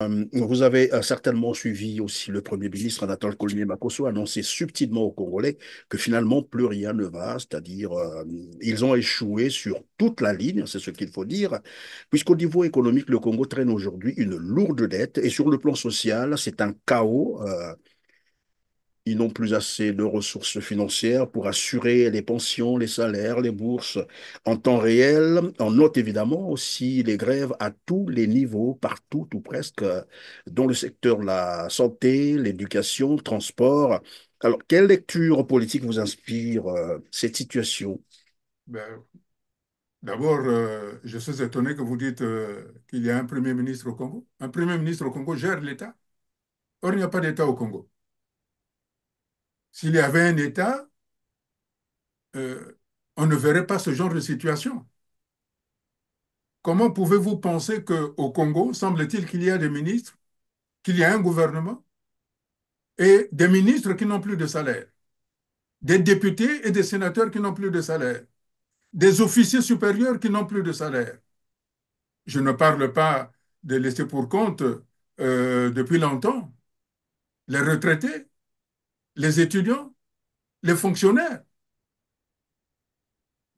Euh, vous avez euh, certainement suivi aussi le Premier ministre Anatole colmier macosso annoncer subtilement aux Congolais que finalement plus rien ne va, c'est-à-dire euh, ils ont échoué sur toute la ligne, c'est ce qu'il faut dire, puisqu'au niveau économique, le Congo traîne aujourd'hui une lourde dette et sur le plan social, c'est un chaos ils n'ont plus assez de ressources financières pour assurer les pensions, les salaires, les bourses en temps réel. On note évidemment aussi les grèves à tous les niveaux, partout ou presque, dans le secteur de la santé, l'éducation, le transport. Alors, quelle lecture politique vous inspire euh, cette situation ben, D'abord, euh, je suis étonné que vous dites euh, qu'il y a un Premier ministre au Congo. Un Premier ministre au Congo gère l'État. Or, il n'y a pas d'État au Congo. S'il y avait un État, euh, on ne verrait pas ce genre de situation. Comment pouvez-vous penser qu'au Congo, semble-t-il qu'il y a des ministres, qu'il y a un gouvernement et des ministres qui n'ont plus de salaire, des députés et des sénateurs qui n'ont plus de salaire, des officiers supérieurs qui n'ont plus de salaire. Je ne parle pas de laisser pour compte euh, depuis longtemps, les retraités les étudiants, les fonctionnaires.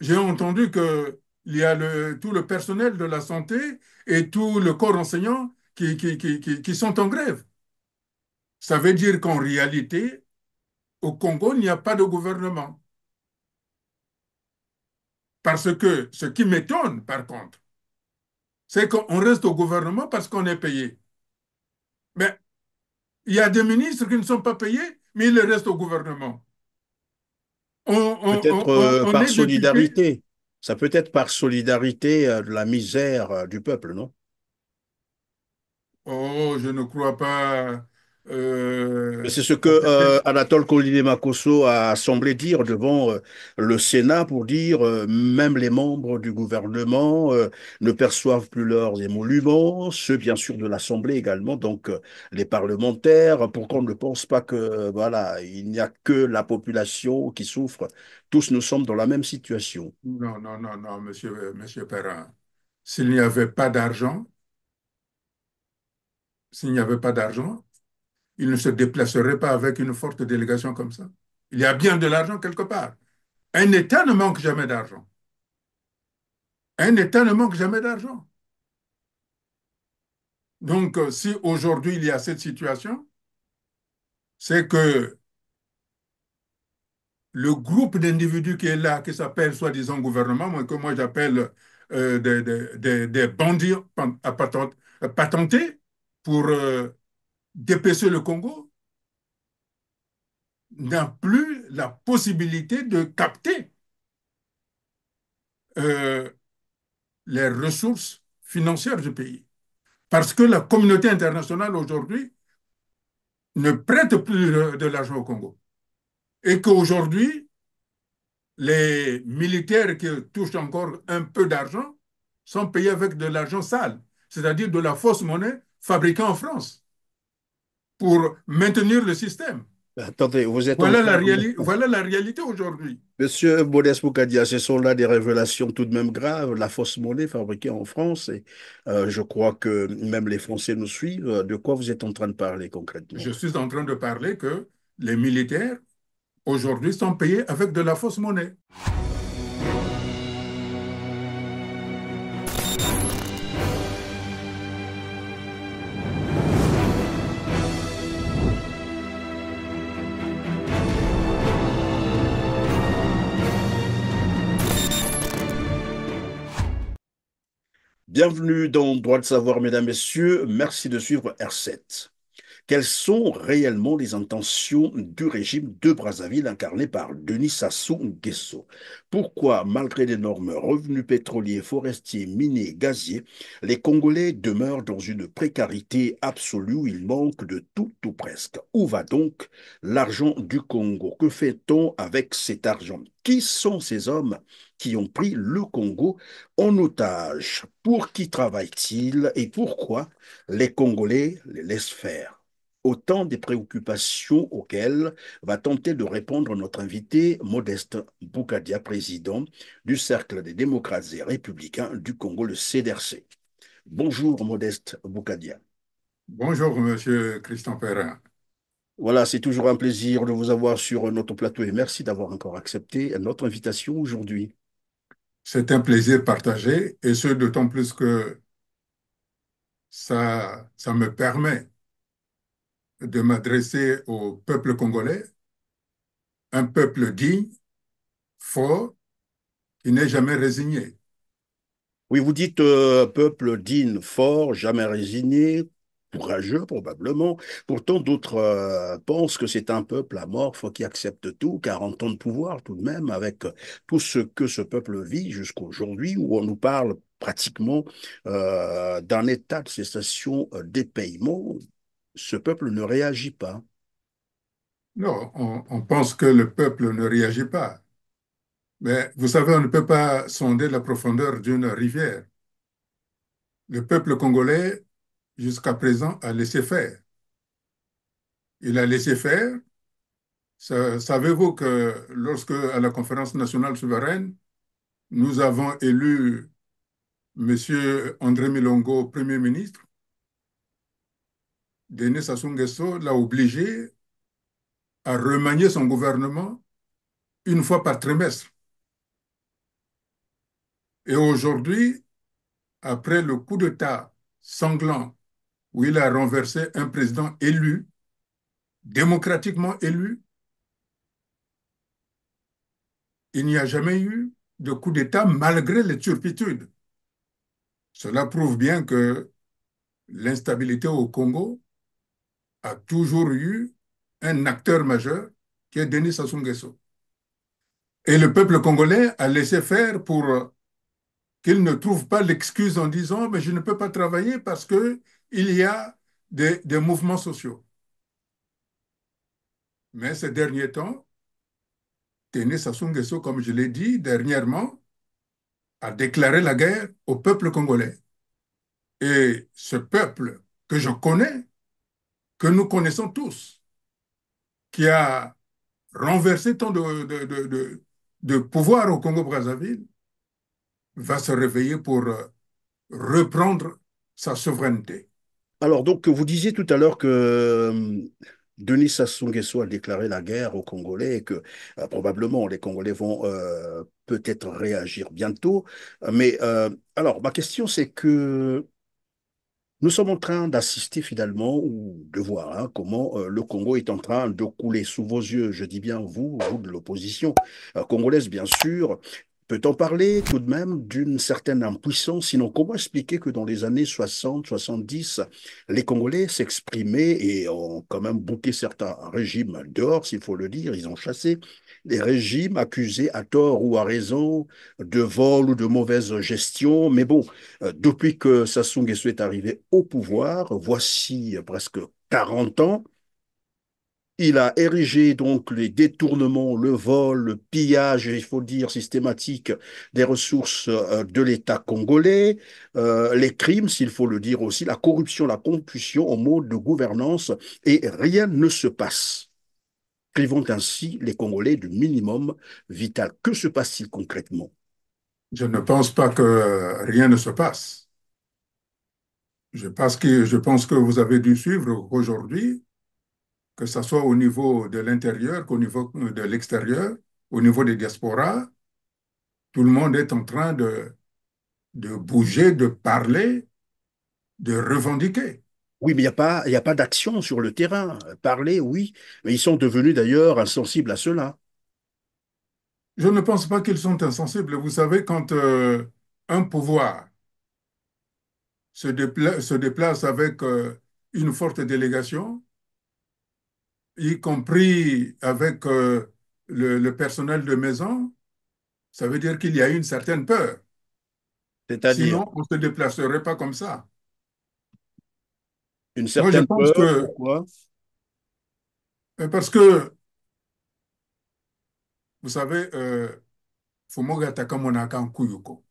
J'ai entendu qu'il y a tout le personnel de la santé et tout le corps enseignant qui, qui sont en grève. Ça veut dire qu'en réalité, au Congo, il n'y a pas de gouvernement. Parce que ce qui m'étonne, par contre, c'est qu'on reste au gouvernement parce qu'on est payé. Mais il y a des ministres qui ne sont pas payés mais il reste au gouvernement. Peut-être euh, par solidarité. Ça peut être par solidarité euh, de la misère euh, du peuple, non Oh, je ne crois pas euh, C'est ce que euh, Anatole a semblé dire devant euh, le Sénat pour dire même les membres du gouvernement ne perçoivent plus leurs émoluments, ceux bien sûr de l'Assemblée également, donc les parlementaires, pour qu'on ne pense pas que voilà il n'y a que la population qui souffre. Tous nous sommes dans la même situation. Non, non, non, non, monsieur, monsieur Perrin. S'il n'y avait pas d'argent, s'il n'y avait pas d'argent, il ne se déplacerait pas avec une forte délégation comme ça. Il y a bien de l'argent quelque part. Un État ne manque jamais d'argent. Un État ne manque jamais d'argent. Donc, euh, si aujourd'hui il y a cette situation, c'est que le groupe d'individus qui est là, qui s'appelle soi-disant gouvernement, que moi j'appelle euh, des, bandits euh, patentés pour dépêcher le Congo n'a plus la possibilité de capter euh, les ressources financières du pays. Parce que la communauté internationale aujourd'hui ne prête plus de l'argent au Congo. Et qu'aujourd'hui, les militaires qui touchent encore un peu d'argent sont payés avec de l'argent sale, c'est-à-dire de la fausse monnaie fabriquée en France pour maintenir le système. Ben, attendez, vous êtes voilà, la réali... voilà la réalité aujourd'hui. Monsieur Modeste Boukadia, ce sont là des révélations tout de même graves. La fausse monnaie fabriquée en France, et euh, je crois que même les Français nous suivent. Euh, de quoi vous êtes en train de parler concrètement Je suis en train de parler que les militaires, aujourd'hui, sont payés avec de la fausse monnaie. Bienvenue dans Droit de savoir, mesdames, messieurs. Merci de suivre R7. Quelles sont réellement les intentions du régime de Brazzaville incarné par Denis Sassou Nguesso Pourquoi, malgré d'énormes revenus pétroliers, forestiers, miniers, gaziers, les Congolais demeurent dans une précarité absolue où il manque de tout ou presque Où va donc l'argent du Congo Que fait-on avec cet argent qui sont ces hommes qui ont pris le Congo en otage Pour qui travaillent-ils et pourquoi les Congolais les laissent faire Autant des préoccupations auxquelles va tenter de répondre notre invité Modeste Boukadia, président du Cercle des démocrates et républicains du Congo, le CDRC. Bonjour Modeste Boukadia. Bonjour Monsieur Christian Perrin. Voilà, c'est toujours un plaisir de vous avoir sur notre plateau et merci d'avoir encore accepté notre invitation aujourd'hui. C'est un plaisir partagé et ce d'autant plus que ça, ça me permet de m'adresser au peuple congolais, un peuple digne, fort, qui n'est jamais résigné. Oui, vous dites euh, peuple digne, fort, jamais résigné, courageux probablement. Pourtant, d'autres euh, pensent que c'est un peuple amorphe qui accepte tout, 40 ans de pouvoir tout de même, avec tout ce que ce peuple vit jusqu'à aujourd'hui, où on nous parle pratiquement euh, d'un état de cessation des paiements, ce peuple ne réagit pas. Non, on, pense que le peuple ne réagit pas. Mais vous savez, on ne peut pas sonder la profondeur d'une rivière. Le peuple congolais, jusqu'à présent, a laissé faire. Il a laissé faire. Savez-vous que lorsque, à la conférence nationale souveraine, nous avons élu M. André Milongo, Premier ministre, Denis Sassou Nguesso l'a obligé à remanier son gouvernement une fois par trimestre. Et aujourd'hui, après le coup d'État sanglant où il a renversé un président élu, démocratiquement élu, il n'y a jamais eu de coup d'État malgré les turpitudes. Cela prouve bien que l'instabilité au Congo a toujours eu un acteur majeur qui est Denis Sassou Nguesso. Et le peuple congolais a laissé faire pour euh, qu'il ne trouve pas l'excuse en disant mais je ne peux pas travailler parce qu'il y a des, des mouvements sociaux. Mais ces derniers temps, Denis Sassou Nguesso, comme je l'ai dit dernièrement, a déclaré la guerre au peuple congolais. Et ce peuple que je connais que nous connaissons tous, qui a renversé tant de, de, pouvoir au Congo-Brazzaville, va se réveiller pour euh, reprendre sa souveraineté. Alors, donc, vous disiez tout à l'heure que euh, Denis Sassou Nguesso a déclaré la guerre aux Congolais et que euh, probablement les Congolais vont peut-être réagir bientôt. Mais alors, ma question, c'est que nous sommes en train d'assister finalement ou de voir hein, comment euh, le Congo est en train de couler sous vos yeux, je dis bien vous, vous de l'opposition euh, congolaise bien sûr. Peut-on parler tout de même d'une certaine impuissance Sinon, comment expliquer que dans les années 60-70, les Congolais s'exprimaient et ont quand même bouqué certains régimes dehors, s'il faut le dire, ils ont chassé, des régimes accusés à tort ou à raison de vol ou de mauvaise gestion. Mais bon, euh, depuis que Sassou Nguesso est arrivé au pouvoir, voici euh, presque 40 ans, il a érigé donc les détournements, le vol, le pillage, il faut dire systématique, des ressources euh, de l'État congolais, les crimes, s'il faut le dire aussi, la corruption, la compulsion au mode de gouvernance, et rien ne se passe vont ainsi les Congolais du minimum vital. Que se passe-t-il concrètement Je ne pense pas que rien ne se passe. Je pense que, vous avez dû suivre aujourd'hui, que ce soit au niveau de l'intérieur qu'au niveau de l'extérieur, au niveau des diasporas, tout le monde est en train de, de bouger, de parler, de revendiquer. Oui, mais il n'y a pas, d'action sur le terrain. Parler, oui, mais ils sont devenus d'ailleurs insensibles à cela. Je ne pense pas qu'ils sont insensibles. Vous savez, quand euh, un pouvoir se, déplace avec euh, une forte délégation, y compris avec euh, le, personnel de maison, ça veut dire qu'il y a une certaine peur. C'est-à-dire Sinon, on ne se déplacerait pas comme ça une certaine que... Pourquoi euh, parce que, vous savez, euh, Fumoga en Kuyuko,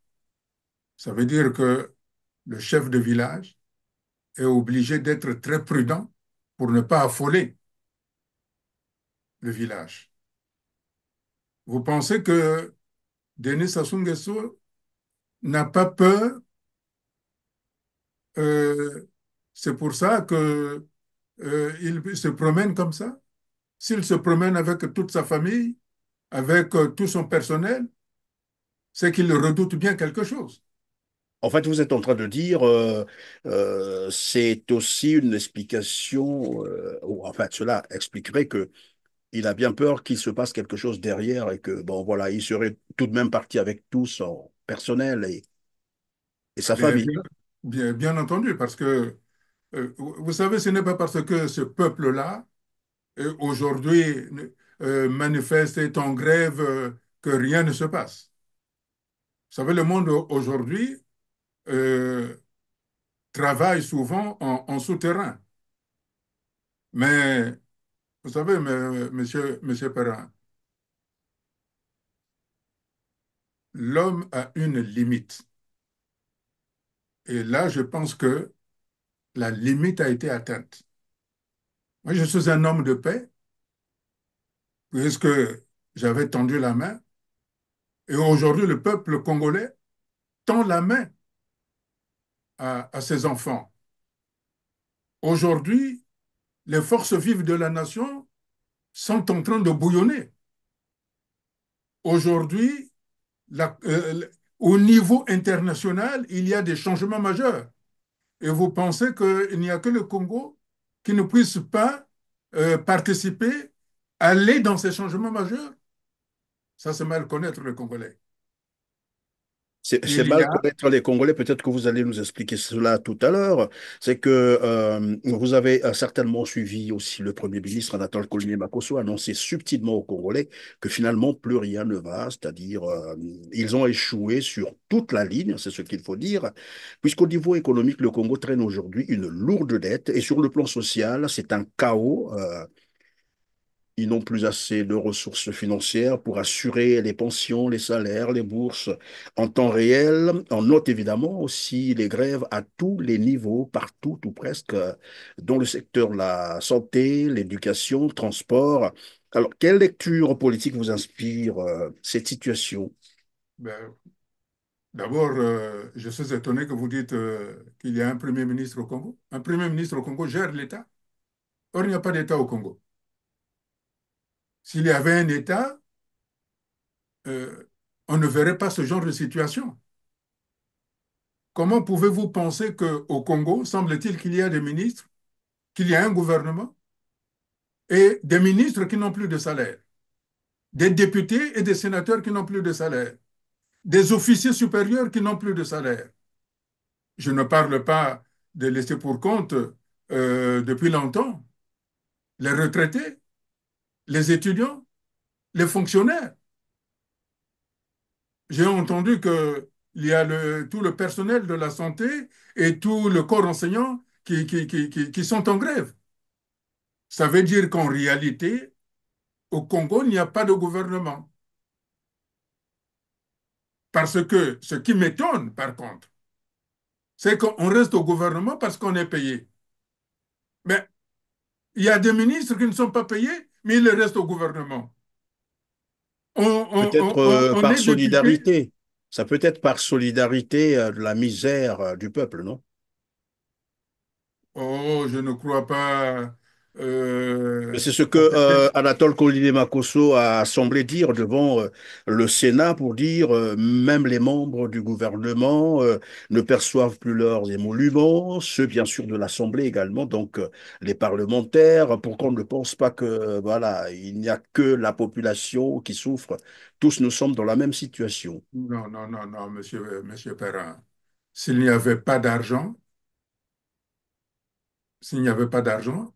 ça veut dire que le chef de village est obligé d'être très prudent pour ne pas affoler le village. Vous pensez que Denis Sassou n'a pas peur euh, c'est pour ça que euh, il se promène comme ça. S'il se promène avec toute sa famille, avec euh, tout son personnel, c'est qu'il redoute bien quelque chose. En fait, vous êtes en train de dire, euh, c'est aussi une explication, ou en fait, cela expliquerait que il a bien peur qu'il se passe quelque chose derrière et que, bon, voilà, il serait tout de même parti avec tout son personnel et, sa famille. bien, entendu, parce que euh, vous savez, ce n'est pas parce que ce peuple-là, euh, aujourd'hui, euh, manifeste, est en grève, que rien ne se passe. Vous savez, le monde aujourd'hui travaille souvent en, souterrain. Mais, vous savez, M. monsieur, monsieur Perrin, l'homme a une limite. Et là, je pense que la limite a été atteinte. Moi, je suis un homme de paix, puisque j'avais tendu la main. Et aujourd'hui, le peuple congolais tend la main à, ses enfants. Aujourd'hui, les forces vives de la nation sont en train de bouillonner. Aujourd'hui, euh, au niveau international, il y a des changements majeurs. Et vous pensez qu'il n'y a que le Congo qui ne puisse pas euh, participer, aller dans ces changements majeurs Ça, c'est mal connaître le Congolais. C'est mal connaître les Congolais, peut-être que vous allez nous expliquer cela tout à l'heure. C'est que euh, vous avez euh, certainement suivi aussi le Premier ministre Anatole Colmier macosso annoncer subtilement aux Congolais que finalement plus rien ne va, c'est-à-dire euh, ils ont échoué sur toute la ligne, c'est ce qu'il faut dire, puisqu'au niveau économique, le Congo traîne aujourd'hui une lourde dette et sur le plan social, c'est un chaos. Ils n'ont plus assez de ressources financières pour assurer les pensions, les salaires, les bourses en temps réel. On note évidemment aussi les grèves à tous les niveaux, partout ou presque, dans le secteur de la santé, l'éducation, le transport. Alors, quelle lecture politique vous inspire euh, cette situation ben, D'abord, euh, je suis étonné que vous dites euh, qu'il y a un Premier ministre au Congo. Un Premier ministre au Congo gère l'État. Or, il n'y a pas d'État au Congo. S'il y avait un État, euh, on ne verrait pas ce genre de situation. Comment pouvez-vous penser qu'au Congo, semble-t-il qu'il y a des ministres, qu'il y a un gouvernement et des ministres qui n'ont plus de salaire, des députés et des sénateurs qui n'ont plus de salaire, des officiers supérieurs qui n'ont plus de salaire. Je ne parle pas de laisser pour compte euh, depuis longtemps les retraités les étudiants, les fonctionnaires. J'ai entendu qu'il y a tout le personnel de la santé et tout le corps enseignant qui, qui, qui sont en grève. Ça veut dire qu'en réalité, au Congo, il n'y a pas de gouvernement. Parce que ce qui m'étonne, par contre, c'est qu'on reste au gouvernement parce qu'on est payé. Mais il y a des ministres qui ne sont pas payés mais il reste au gouvernement. Peut-être euh, par solidarité. Ça peut être par solidarité euh, de la misère euh, du peuple, non Oh, je ne crois pas. Euh, c'est ce que euh, Anatole a semblé dire devant euh, le Sénat pour dire même les membres du gouvernement ne perçoivent plus leurs émoluments, ceux bien sûr de l'Assemblée également, donc les parlementaires, pour qu'on ne pense pas que voilà il n'y a que la population qui souffre. Tous nous sommes dans la même situation. Non, non, non, non, monsieur, monsieur Perrin. S'il n'y avait pas d'argent, s'il n'y avait pas d'argent,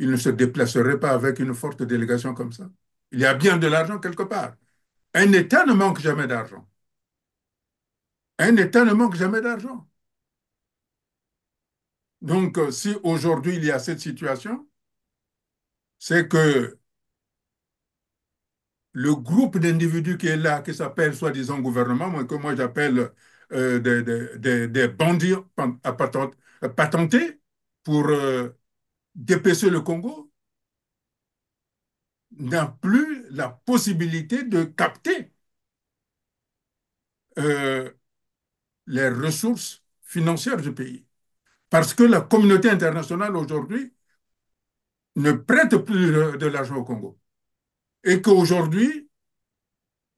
il ne se déplacerait pas avec une forte délégation comme ça. Il y a bien de l'argent quelque part. Un État ne manque jamais d'argent. Un État ne manque jamais d'argent. Donc, euh, si aujourd'hui il y a cette situation, c'est que le groupe d'individus qui est là, qui s'appelle soi-disant gouvernement, que moi j'appelle euh, des, bandits euh, patentés pour dépêcher le Congo n'a plus la possibilité de capter euh, les ressources financières du pays. Parce que la communauté internationale aujourd'hui ne prête plus de l'argent au Congo. Et qu'aujourd'hui,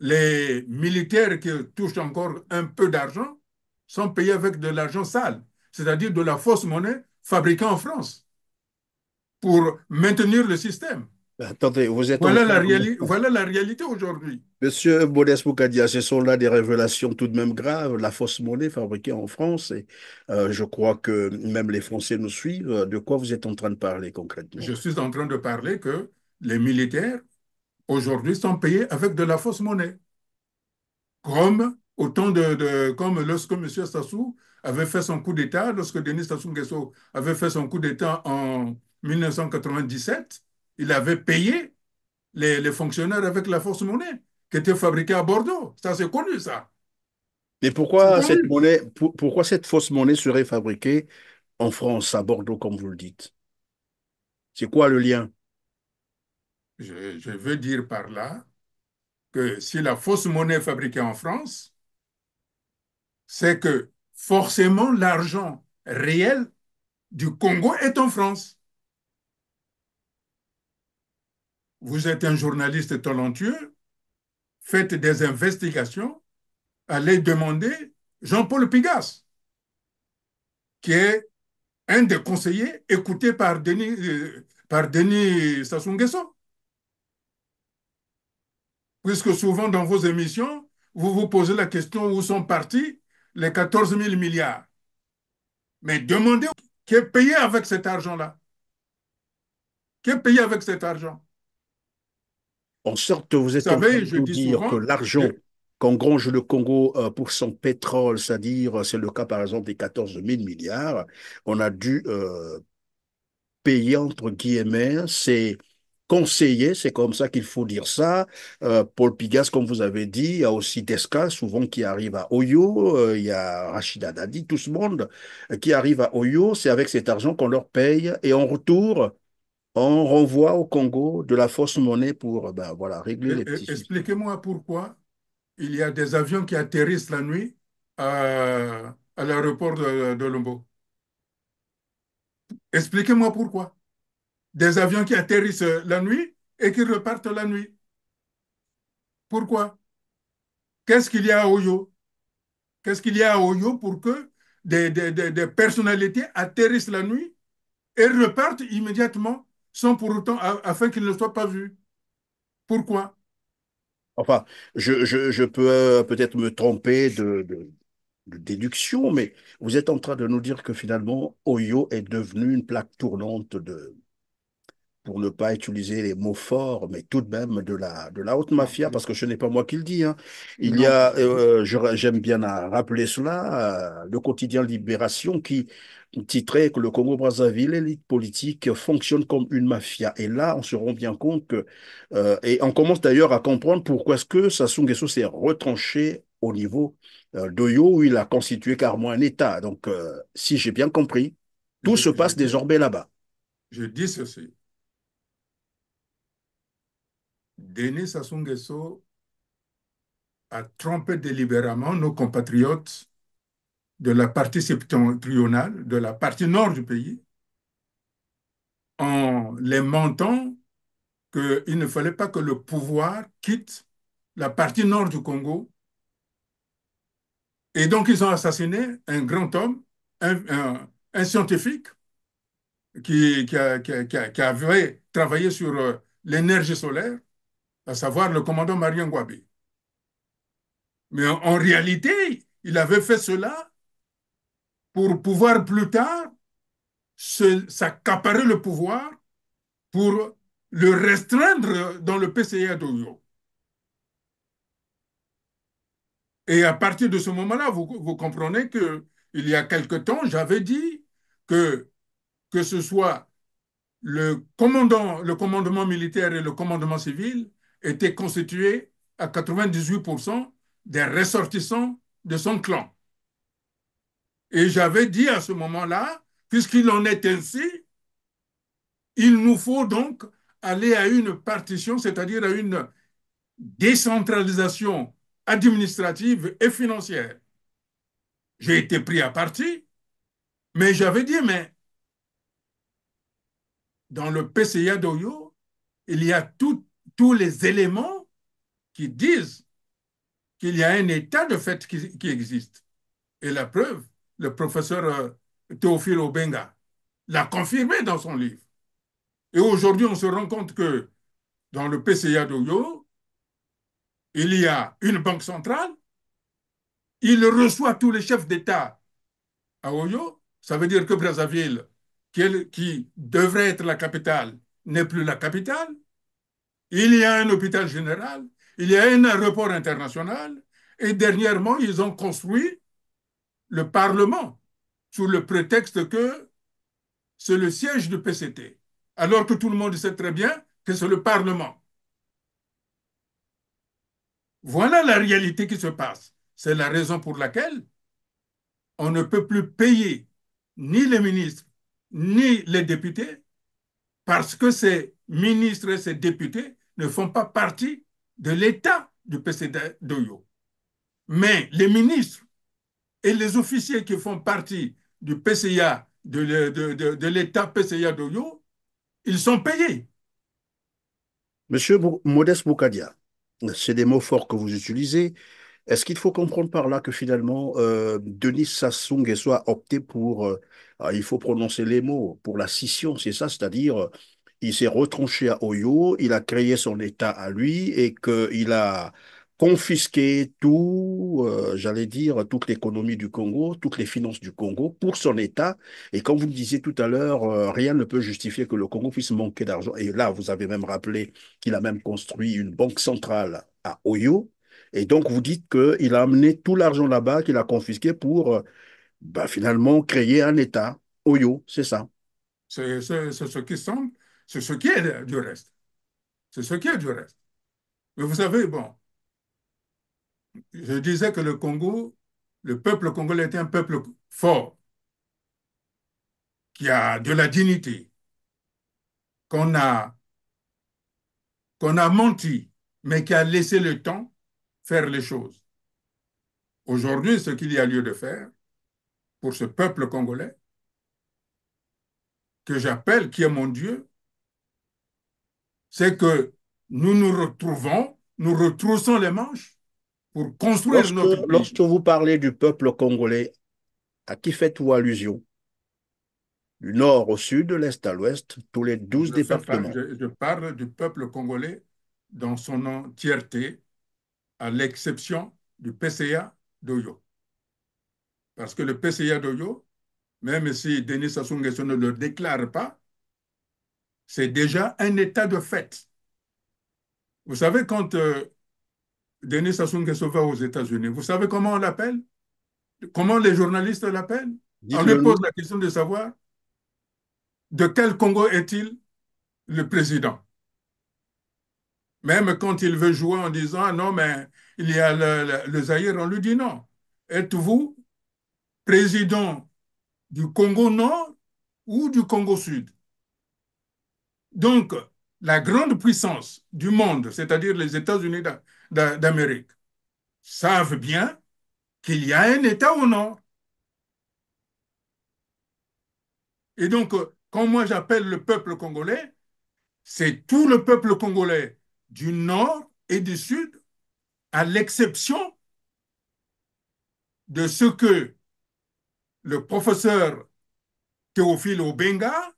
les militaires qui touchent encore un peu d'argent sont payés avec de l'argent sale, c'est-à-dire de la fausse monnaie fabriquée en France pour maintenir le système. Ben, attendez, vous êtes voilà, la, voilà la réalité aujourd'hui. Monsieur Modeste Boukadia, ce sont là des révélations tout de même graves. La fausse monnaie fabriquée en France, et euh, je crois que même les Français nous suivent. Euh, de quoi vous êtes en train de parler concrètement Je suis en train de parler que les militaires, aujourd'hui, sont payés avec de la fausse monnaie. Comme, autant de, comme lorsque M. Sassou avait fait son coup d'État, lorsque Denis Sassou Nguesso avait fait son coup d'État en 1997, il avait payé les, fonctionnaires avec la fausse monnaie qui était fabriquée à Bordeaux. Ça, c'est connu, ça. Mais pourquoi cette, monnaie, pourquoi cette fausse monnaie serait fabriquée en France, à Bordeaux, comme vous le dites C'est quoi le lien je, je, veux dire par là que si la fausse monnaie est fabriquée en France, c'est que forcément l'argent réel du Congo est en France. vous êtes un journaliste talentueux, faites des investigations, allez demander Jean-Paul Pigas, qui est un des conseillers écoutés par Denis, euh, par Denis Sassou Nguesso. Puisque souvent dans vos émissions, vous vous posez la question où sont partis les 14 000 milliards. Mais demandez qui est payé avec cet argent-là. Qui est payé avec cet argent en sorte vous êtes en train de dire que l'argent gronge le Congo euh, pour son pétrole, c'est-à-dire, euh, c'est le cas par exemple des 14 000 milliards, on a dû euh, payer entre guillemets c'est conseillé, c'est comme ça qu'il faut dire ça. Paul Pigas, comme vous avez dit, il y a aussi Desca, souvent qui arrive à Oyo, il y a Rachida Dadi, tout ce monde qui arrive à Oyo, c'est avec cet argent qu'on leur paye et en retour, on renvoie au Congo de la fausse monnaie pour ben, voilà, régler les petits. Expliquez-moi pourquoi il y a des avions qui atterrissent la nuit à, l'aéroport de, Lombo. Expliquez-moi pourquoi. Des avions qui atterrissent la nuit et qui repartent la nuit. Pourquoi Qu'est-ce qu'il y a à Oyo Qu'est-ce qu'il y a à Oyo pour que des personnalités atterrissent la nuit et repartent immédiatement sans pour autant, afin qu'il ne soit pas vu. Pourquoi Enfin, je, je, peux euh, peut-être me tromper de, de, déduction, mais vous êtes en train de nous dire que finalement, Oyo est devenu une plaque tournante de, pour ne pas utiliser les mots forts, mais tout de même de la, de la haute mafia, parce que ce n'est pas moi qui le dis. Hein. Il y a, euh, j'aime bien à euh, rappeler cela, euh, le quotidien Libération qui titrait que le Congo-Brazzaville, l'élite politique fonctionne comme une mafia. Et là, on se rend bien compte que, et on commence d'ailleurs à comprendre pourquoi est-ce que Sassou Nguesso s'est retranché au niveau d'Oyo, où il a constitué carrément un État. Donc, si j'ai bien compris, tout se passe désormais là-bas. Je dis ceci, Denis Sassou a trompé délibérément nos compatriotes de la partie septentrionale, de la partie nord du pays, en les mentant qu'il ne fallait pas que le pouvoir quitte la partie nord du Congo. Et donc, ils ont assassiné un grand homme, un, scientifique, qui, avait travaillé sur euh, l'énergie solaire à savoir le commandant Marion Gouabé. Mais en, réalité, il avait fait cela pour pouvoir plus tard s'accaparer le pouvoir pour le restreindre dans le PCA d'Oyo. Et à partir de ce moment-là, vous, comprenez que il y a quelque temps, j'avais dit que que ce soit le commandant, le commandement militaire et le commandement civil était constitué à 98% des ressortissants de son clan. Et j'avais dit à ce moment-là, puisqu'il en est ainsi, il nous faut donc aller à une partition, c'est-à-dire à une décentralisation administrative et financière. J'ai été pris à partie, mais j'avais dit, mais dans le PCA d'Oyo, il y a tout tous les éléments qui disent qu'il y a un état de fait qui, existe. Et la preuve, le professeur euh, Théophile Obenga l'a confirmé dans son livre. Et aujourd'hui, on se rend compte que dans le PCA d'Oyo, il y a une banque centrale, il reçoit tous les chefs d'État à Oyo, ça veut dire que Brazzaville, qui devrait être la capitale, n'est plus la capitale, il y a un hôpital général, il y a un aéroport international, et dernièrement, ils ont construit le Parlement sous le prétexte que c'est le siège du PCT, alors que tout le monde sait très bien que c'est le Parlement. Voilà la réalité qui se passe. C'est la raison pour laquelle on ne peut plus payer ni les ministres ni les députés parce que ces ministres et ces députés ne font pas partie de l'État du PCD d'Oyo. Mais les ministres et les officiers qui font partie du PCA, de, de, de, de l'État PCA d'Oyo, ils sont payés. Monsieur Modeste Boukadia, c'est des mots forts que vous utilisez. Est-ce qu'il faut comprendre par là que finalement, euh, Denis Sassou Nguesso a opté pour, euh, ah, il faut prononcer les mots, pour la scission, c'est ça, c'est-à-dire il s'est retranché à Oyo, il a créé son État à lui et qu'il a confisqué tout, euh, j'allais dire, toute l'économie du Congo, toutes les finances du Congo pour son État. Et comme vous me disiez tout à l'heure, euh, rien ne peut justifier que le Congo puisse manquer d'argent. Et là, vous avez même rappelé qu'il a même construit une banque centrale à Oyo. Et donc, vous dites qu'il a amené tout l'argent là-bas qu'il a confisqué pour euh, bah, finalement créer un État. Oyo, c'est ça. C'est ce qui semble. C'est ce qui est du reste. C'est ce qui est du reste. Mais vous savez, bon, je disais que le Congo, le peuple congolais était un peuple fort, qui a de la dignité, qu'on a, qu'on a menti, mais qui a laissé le temps faire les choses. Aujourd'hui, ce qu'il y a lieu de faire pour ce peuple congolais, que j'appelle, qui est mon Dieu, c'est que nous nous retrouvons, nous retroussons les manches pour construire notre pays. Lorsque vous parlez du peuple congolais, à qui faites-vous allusion Du nord au sud, de l'est à l'ouest, tous les douze départements. je, parle du peuple congolais dans son entièreté, à l'exception du PCA d'Oyo. Parce que le PCA d'Oyo, même si Denis Sassou Nguesso ne le déclare pas, c'est déjà un état de fait. Vous savez, quand euh, Denis Sassou Nguesso va aux États-Unis, vous savez comment on l'appelle Comment les journalistes l'appellent On lui pose la question de savoir de quel Congo est-il le président Même quand il veut jouer en disant ah non, mais il y a le, le, le on lui dit non. Êtes-vous président du Congo Nord ou du Congo Sud donc, la grande puissance du monde, c'est-à-dire les États-Unis d'Amérique, savent bien qu'il y a un État au nord. Et donc, quand moi j'appelle le peuple congolais, c'est tout le peuple congolais du nord et du sud, à l'exception de ce que le professeur Théophile Obenga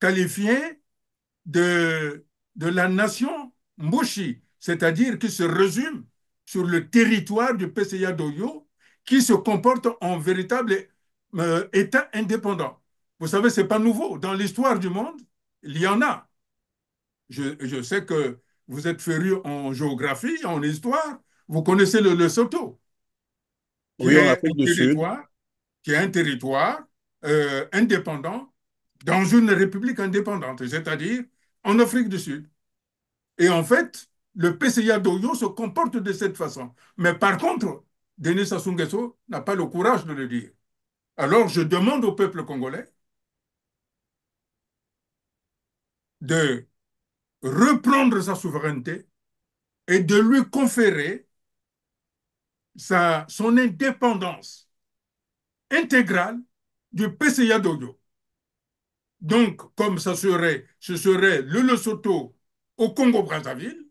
qualifiait de, de la nation Mbushi, c'est-à-dire qui se résume sur le territoire du PCA d'Oyo, qui se comporte en véritable euh, État indépendant. Vous savez, ce n'est pas nouveau. Dans l'histoire du monde, il y en a. Je, sais que vous êtes férus en géographie, en histoire. Vous connaissez le Soto. Qui oui, est un territoire, Sud. Qui est un territoire euh, indépendant dans une république indépendante, c'est-à-dire en Afrique du Sud. Et en fait, le PCA d'Oyo se comporte de cette façon. Mais par contre, Denis Sassou n'a pas le courage de le dire. Alors je demande au peuple congolais de reprendre sa souveraineté et de lui conférer sa, son indépendance intégrale du PCA d'Oyo. Donc, comme ça serait, ce serait le Lesotho au Congo-Brazzaville,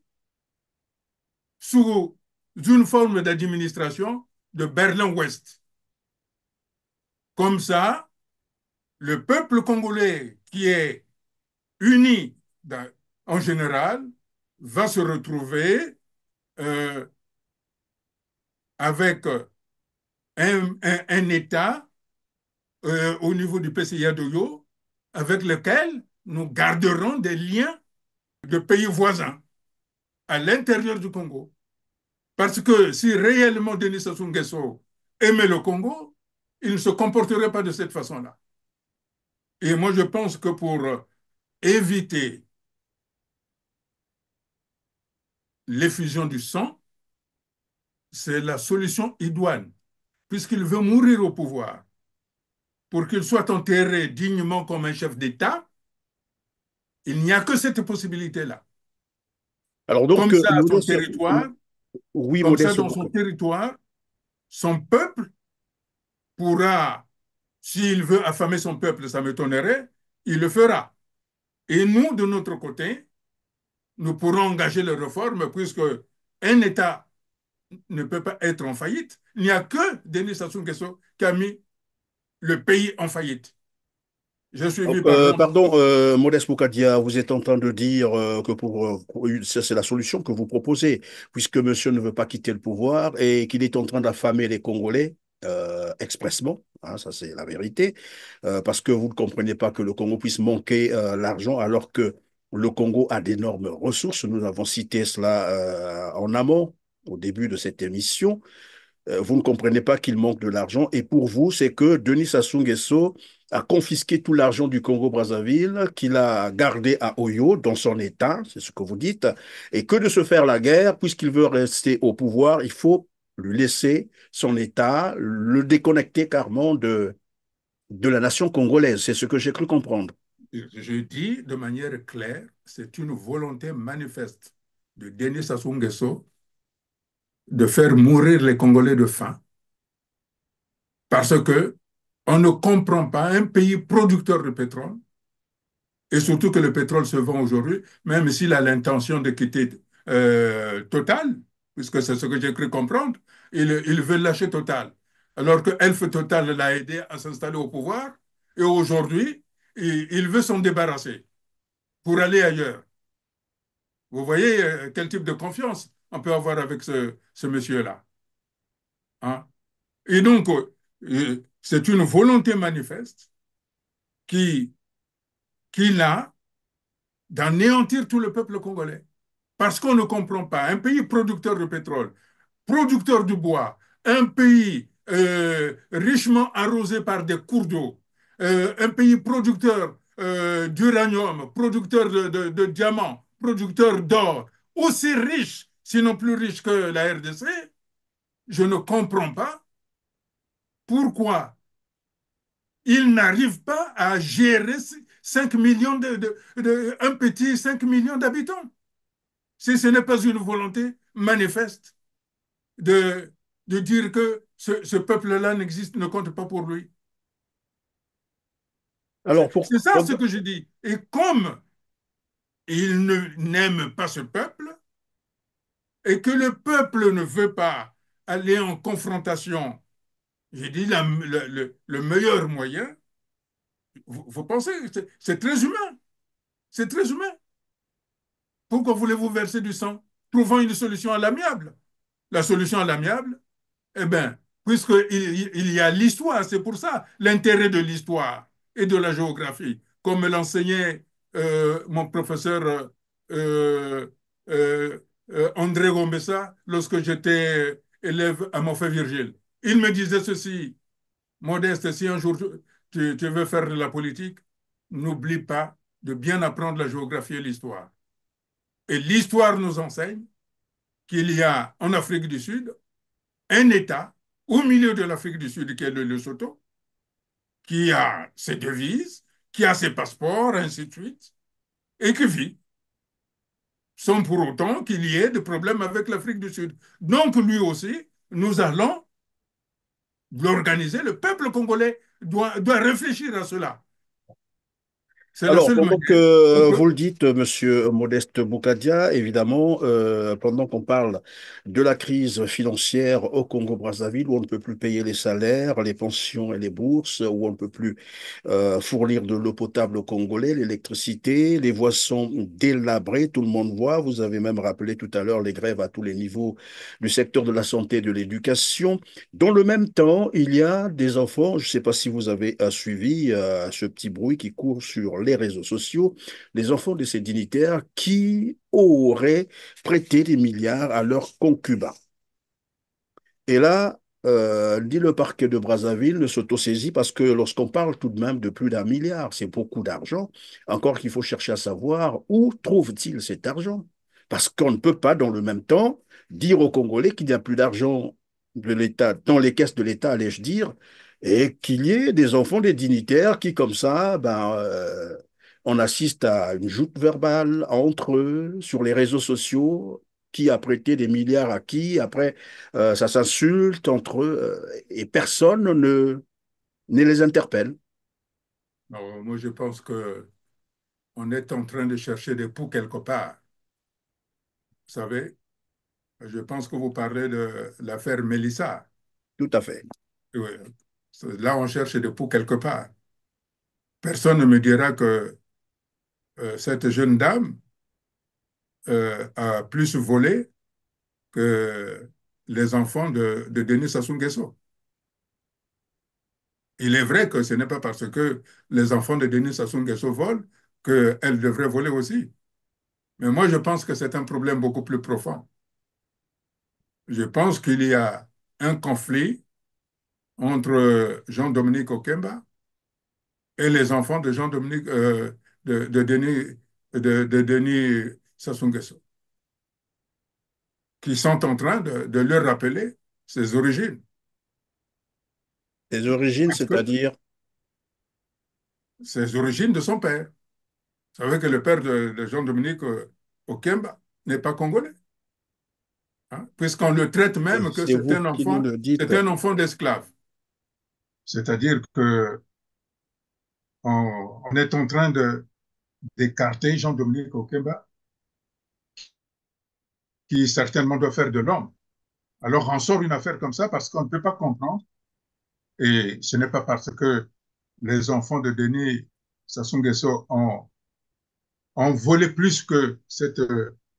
sous une forme d'administration de Berlin-Ouest. Comme ça, le peuple congolais qui est uni en général va se retrouver euh, avec euh, un, État euh, au niveau du PCI Doyo avec lequel nous garderons des liens de pays voisins à l'intérieur du Congo. Parce que si réellement Denis Sassou Nguesso aimait le Congo, il ne se comporterait pas de cette façon-là. Et moi, je pense que pour éviter l'effusion du sang, c'est la solution idoine, puisqu'il veut mourir au pouvoir pour qu'il soit enterré dignement comme un chef d'État, il n'y a que cette possibilité-là. Alors donc, comme ça, euh, territoire, dans son territoire, son peuple pourra, s'il veut affamer son peuple, ça m'étonnerait, il le fera. Et nous, de notre côté, nous pourrons engager les réformes puisque un État ne peut pas être en faillite. Il n'y a que Denis Sassou Nguesso qui a mis le pays en faillite. Je suis euh, pardon, euh, Modeste Moukadia, vous êtes en train de dire euh, que pour, c'est la solution que vous proposez, puisque monsieur ne veut pas quitter le pouvoir et qu'il est en train d'affamer les Congolais expressement, hein, ça c'est la vérité, parce que vous ne comprenez pas que le Congo puisse manquer l'argent alors que le Congo a d'énormes ressources. Nous avons cité cela en amont, au début de cette émission. Euh, vous ne comprenez pas qu'il manque de l'argent. Et pour vous, c'est que Denis Sassou Nguesso a confisqué tout l'argent du Congo-Brazzaville, qu'il a gardé à Oyo, dans son État, c'est ce que vous dites, et que de se faire la guerre, puisqu'il veut rester au pouvoir, il faut lui laisser son État, le déconnecter carrément de, de la nation congolaise. C'est ce que j'ai cru comprendre. Je dis de manière claire, c'est une volonté manifeste de Denis Sassou Nguesso de faire mourir les Congolais de faim. Parce que on ne comprend pas un pays producteur de pétrole, et surtout que le pétrole se vend aujourd'hui, même s'il a l'intention de quitter euh, Total, puisque c'est ce que j'ai cru comprendre, il, veut lâcher Total. Alors que Elf Total l'a aidé à s'installer au pouvoir, et aujourd'hui, il veut s'en débarrasser pour aller ailleurs. Vous voyez euh, quel type de confiance on peut avoir avec ce, monsieur-là. Hein? Et donc, euh, c'est une volonté manifeste qui, qui a d'anéantir tout le peuple congolais. Parce qu'on ne comprend pas. Un pays producteur de pétrole, producteur de bois, un pays euh, richement arrosé par des cours d'eau, euh, un pays producteur d'uranium, producteur de diamants, producteur d'or, aussi riche sinon plus riche que la RDC, je ne comprends pas pourquoi il n'arrive pas à gérer 5 millions de, un petit 5 millions d'habitants. Si ce n'est pas une volonté manifeste de, de dire que ce, peuple-là n'existe, ne compte pas pour lui. Alors C'est ça ce que je dis. Et comme il n'aime pas ce peuple, et que le peuple ne veut pas aller en confrontation, j'ai dit le, meilleur moyen, vous, pensez, c'est très humain. C'est très humain. Pourquoi voulez-vous verser du sang Trouvons une solution à l'amiable. La solution à l'amiable, eh bien, puisqu'il il y a l'histoire, c'est pour ça l'intérêt de l'histoire et de la géographie, comme l'enseignait euh, mon professeur euh, euh, euh, André Gombessa lorsque j'étais élève à Moffet Virgile. Il me disait ceci, Modeste, si un jour tu, tu veux faire de la politique, n'oublie pas de bien apprendre la géographie et l'histoire. Et l'histoire nous enseigne qu'il y a en Afrique du Sud un État au milieu de l'Afrique du Sud qui est le Lesotho, qui a ses devises, qui a ses passeports, ainsi de suite, et qui vit sans pour autant qu'il y ait de problèmes avec l'Afrique du Sud. Donc lui aussi, nous allons l'organiser. Le peuple congolais doit, doit réfléchir à cela. Alors, pendant que vous le dites, Monsieur Modeste Boukadia, évidemment, euh, pendant qu'on parle de la crise financière au Congo-Brazzaville, où on ne peut plus payer les salaires, les pensions et les bourses, où on ne peut plus euh, fournir de l'eau potable aux Congolais, l'électricité, les voies sont délabrées, tout le monde voit. Vous avez même rappelé tout à l'heure les grèves à tous les niveaux du secteur de la santé et de l'éducation. Dans le même temps, il y a des enfants, je ne sais pas si vous avez euh, suivi ce petit bruit qui court sur les réseaux sociaux les enfants de ces dignitaires qui auraient prêté des milliards à leurs concubins. Et là, euh, dit le parquet de Brazzaville, ne s'autosaisit parce que lorsqu'on parle tout de même de plus d'un milliard, c'est beaucoup d'argent. Encore qu'il faut chercher à savoir où trouve-t-il cet argent. Parce qu'on ne peut pas, dans le même temps, dire aux Congolais qu'il n'y a plus d'argent de l'État, dans les caisses de l'État, allais-je dire, et qu'il y ait des enfants des dignitaires qui, comme ça, ben, euh, on assiste à une joute verbale entre eux sur les réseaux sociaux, qui a prêté des milliards à qui, après euh, ça s'insulte entre eux, euh, et personne ne, ne les interpelle. moi, je pense que on est en train de chercher des poux quelque part. Vous savez, je pense que vous parlez de l'affaire Mélissa. Tout à fait. Oui. Là, on cherche des poux quelque part. Personne ne me dira que euh, cette jeune dame euh, a plus volé que les enfants de, Denis Sassou Nguesso. Il est vrai que ce n'est pas parce que les enfants de Denis Sassou Nguesso volent qu'elle devrait voler aussi. Mais moi, je pense que c'est un problème beaucoup plus profond. Je pense qu'il y a un conflit entre euh, Jean-Dominique Okemba et les enfants de Jean-Dominique, euh, de, Denis, de, Denis qui sont en train de, leur rappeler ses origines. Ses origines, c'est-à-dire Ses origines de son père. Vous savez que le père de, Jean-Dominique euh, Okemba n'est pas congolais. Hein, puisqu'on le traite même que c'est un enfant, c'est un enfant d'esclave. C'est-à-dire que on, est en train de d'écarter Jean-Dominique Okemba, qui certainement doit faire de l'homme. Alors on sort une affaire comme ça parce qu'on ne peut pas comprendre. Et ce n'est pas parce que les enfants de Denis Sassou Nguesso ont, ont volé plus que cette,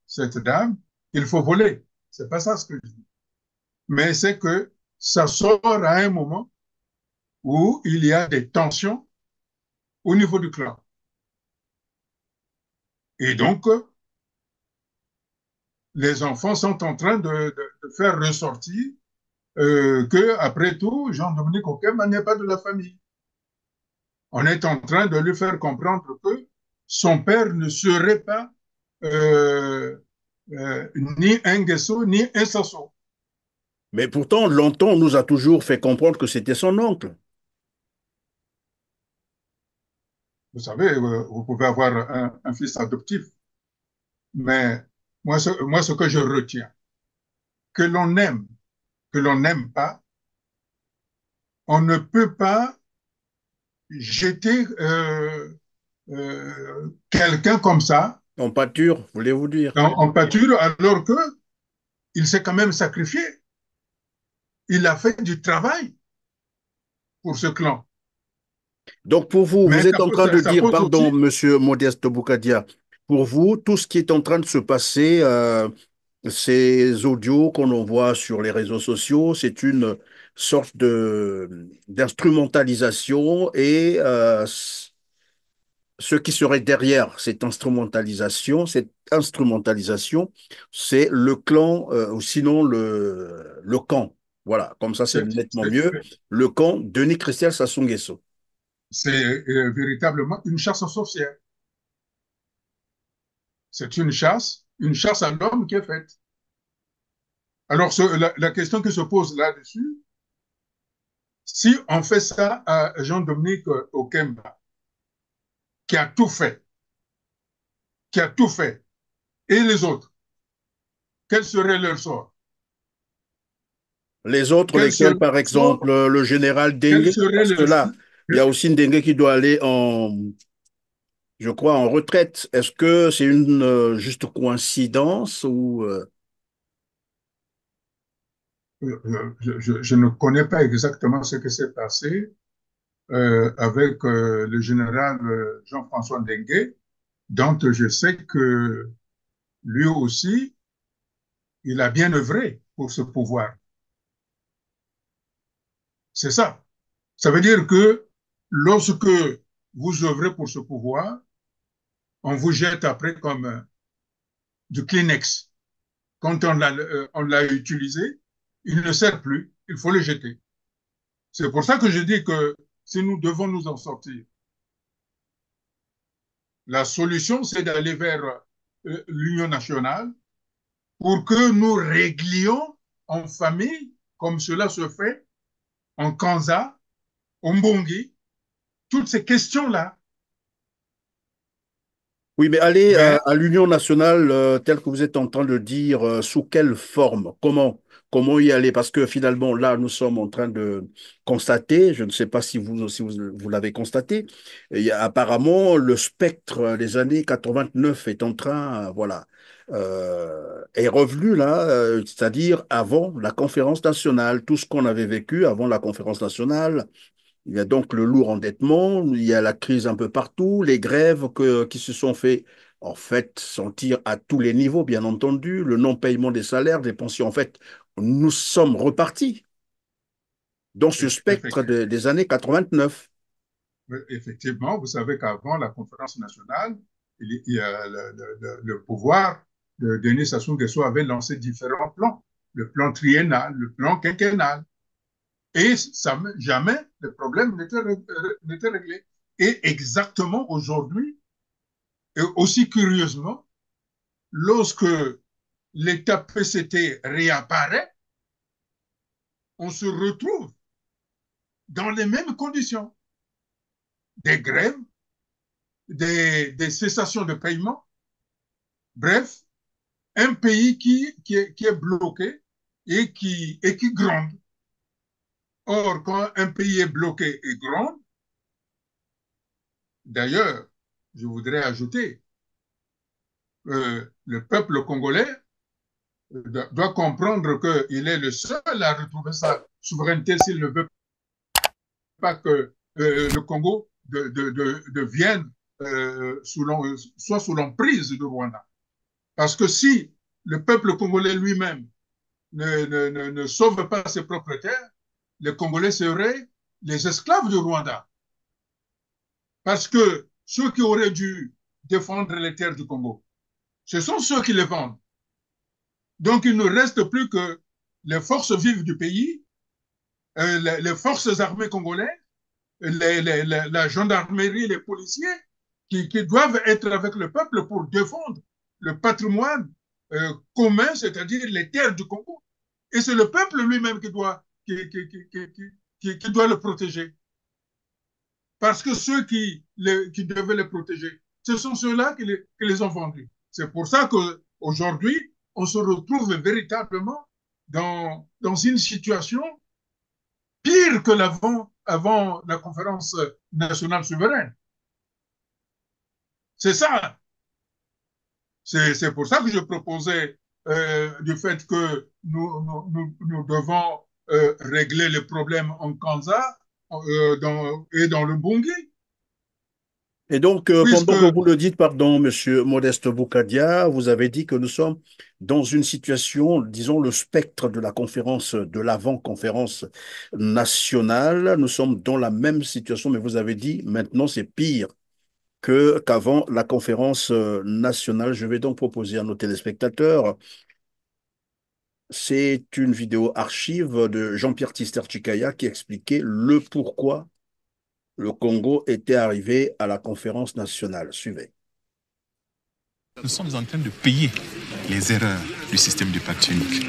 cette dame, il faut voler. C'est pas ça ce que je dis. Mais c'est que ça sort à un moment où il y a des tensions au niveau du clan. Et donc, les enfants sont en train de, faire ressortir euh, que, après tout, Jean-Dominique Ockema n'est pas de la famille. On est en train de lui faire comprendre que son père ne serait pas euh, euh, ni un Guesso, ni un Sasso. Mais pourtant, longtemps, nous a toujours fait comprendre que c'était son oncle. Vous savez, euh, vous pouvez avoir un, fils adoptif, mais moi ce, moi, ce que je retiens, que l'on aime, que l'on n'aime pas, on ne peut pas jeter euh, euh, quelqu'un comme ça. En pâture, voulez-vous dire en, en, pâture, alors que il s'est quand même sacrifié. Il a fait du travail pour ce clan. Donc pour vous, vous êtes en train de dire, pardon, M. monsieur Modeste Boukadia, pour vous, tout ce qui est en train de se passer, euh, ces audios qu'on envoie sur les réseaux sociaux, c'est une sorte de d'instrumentalisation et euh, ce qui serait derrière cette instrumentalisation, cette instrumentalisation, c'est le clan euh, ou sinon le camp. Voilà, comme ça c'est nettement mieux. Le camp Denis Christian Sassou c'est euh, véritablement une chasse aux sorcières. C'est une chasse, une chasse à l'homme qui est faite. Alors, la, question qui se pose là-dessus, si on fait ça à Jean-Dominique euh, Okemba, qui a tout fait, qui a tout fait, et les autres, quel serait leur sort Les autres, lesquels, par exemple, le général Dengue, là, il y a aussi Ndengue qui doit aller en, je crois, en retraite. Est-ce que c'est une euh, juste coïncidence ou euh? je, ne connais pas exactement ce qui s'est passé euh, avec le général Jean-François Dengue, dont je sais que lui aussi, il a bien œuvré pour ce pouvoir. C'est ça. Ça veut dire que lorsque vous œuvrez pour ce pouvoir, on vous jette après comme euh, du Kleenex. Quand euh, on l'a utilisé, il ne sert plus, il faut le jeter. C'est pour ça que je dis que si nous devons nous en sortir, la solution, c'est d'aller vers euh, l'Union nationale pour que nous réglions en famille, comme cela se fait en Kanza, en Bongi, toutes ces questions-là. Oui, mais allez ben- euh, À, l'Union nationale, euh, telle que vous êtes en train de dire, euh, sous quelle forme, comment comment y aller Parce que finalement, là, nous sommes en train de constater, je ne sais pas si vous, si vous, l'avez constaté, apparemment, le spectre des années 89 est en train, voilà, est revenu là, c'est-à-dire avant la conférence nationale, tout ce qu'on avait vécu avant la conférence nationale, il y a donc le lourd endettement, il y a la crise un peu partout, les grèves qui se sont fait en fait sentir à tous les niveaux, bien entendu, le non-paiement des salaires, des pensions. En fait, nous sommes repartis dans ce spectre des années 89. Effectivement, vous savez qu'avant la conférence nationale, le, le, pouvoir de Denis Sassou Nguesso avait lancé différents plans, le plan triennal, le plan quinquennal, et jamais le problème n'était réglé. Et exactement aujourd'hui, et aussi curieusement, lorsque l'État PCT réapparaît, on se retrouve dans les mêmes conditions. Des grèves, des, des cessations de paiement. Bref, un pays qui, qui, est, qui est bloqué et qui, et qui gronde. Or, quand un pays est bloqué et grand, d'ailleurs, je voudrais ajouter, euh, le peuple congolais euh, doit comprendre qu'il est le seul à retrouver sa souveraineté s'il ne veut pas que euh, le Congo devienne sous soit sous l'emprise de Rwanda. Parce que si le peuple congolais lui-même ne, ne sauve pas ses propres terres, les Congolais seraient les esclaves du Rwanda. Parce que ceux qui auraient dû défendre les terres du Congo, ce sont ceux qui les vendent. Donc il ne reste plus que les forces vives du pays, euh, les, forces armées congolaises, la gendarmerie, les policiers, qui, doivent être avec le peuple pour défendre le patrimoine euh, commun, c'est-à-dire les terres du Congo. Et c'est le peuple lui-même qui doit qui, qui, qui, doit le protéger. Parce que ceux qui, qui devaient le protéger, ce sont ceux-là qui, les, les ont vendus. C'est pour ça qu'aujourd'hui, on se retrouve véritablement dans, dans une situation pire que l'avant avant la conférence nationale souveraine. C'est ça. C'est pour ça que je proposais euh, du fait que nous, nous, nous devons euh, régler les problèmes en Kansas euh, dans, et dans le Bungui. Et donc, euh, pendant que vous le dites, pardon, Monsieur Modeste Boukadia, vous avez dit que nous sommes dans une situation, disons, le spectre de la conférence, de l'avant-conférence nationale. Nous sommes dans la même situation, mais vous avez dit, maintenant, c'est pire qu'avant la conférence nationale. Je vais donc proposer à nos téléspectateurs c'est une vidéo archive de Jean-Pierre tister qui expliquait le pourquoi le Congo était arrivé à la conférence nationale. Suivez. Nous sommes en train de payer les erreurs du système du parti unique.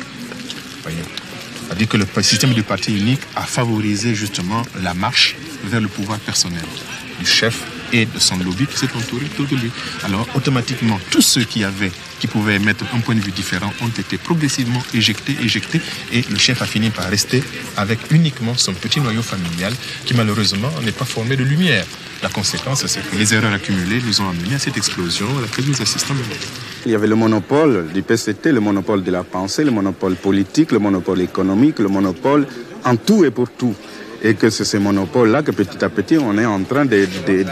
C'est-à-dire que le système du parti unique a favorisé justement la marche vers le pouvoir personnel du chef et de son lobby qui s'est entouré autour de lui. Alors automatiquement, tous ceux qui avaient, qui pouvaient mettre un point de vue différent, ont été progressivement éjectés, éjectés, et le chef a fini par rester avec uniquement son petit noyau familial qui malheureusement n'est pas formé de lumière. La conséquence, c'est que les erreurs accumulées nous ont amené à cette explosion à laquelle nous assistons maintenant. Il y avait le monopole du PCT, le monopole de la pensée, le monopole politique, le monopole économique, le monopole en tout et pour tout et que c'est ce monopole-là que petit à petit, on est en train de,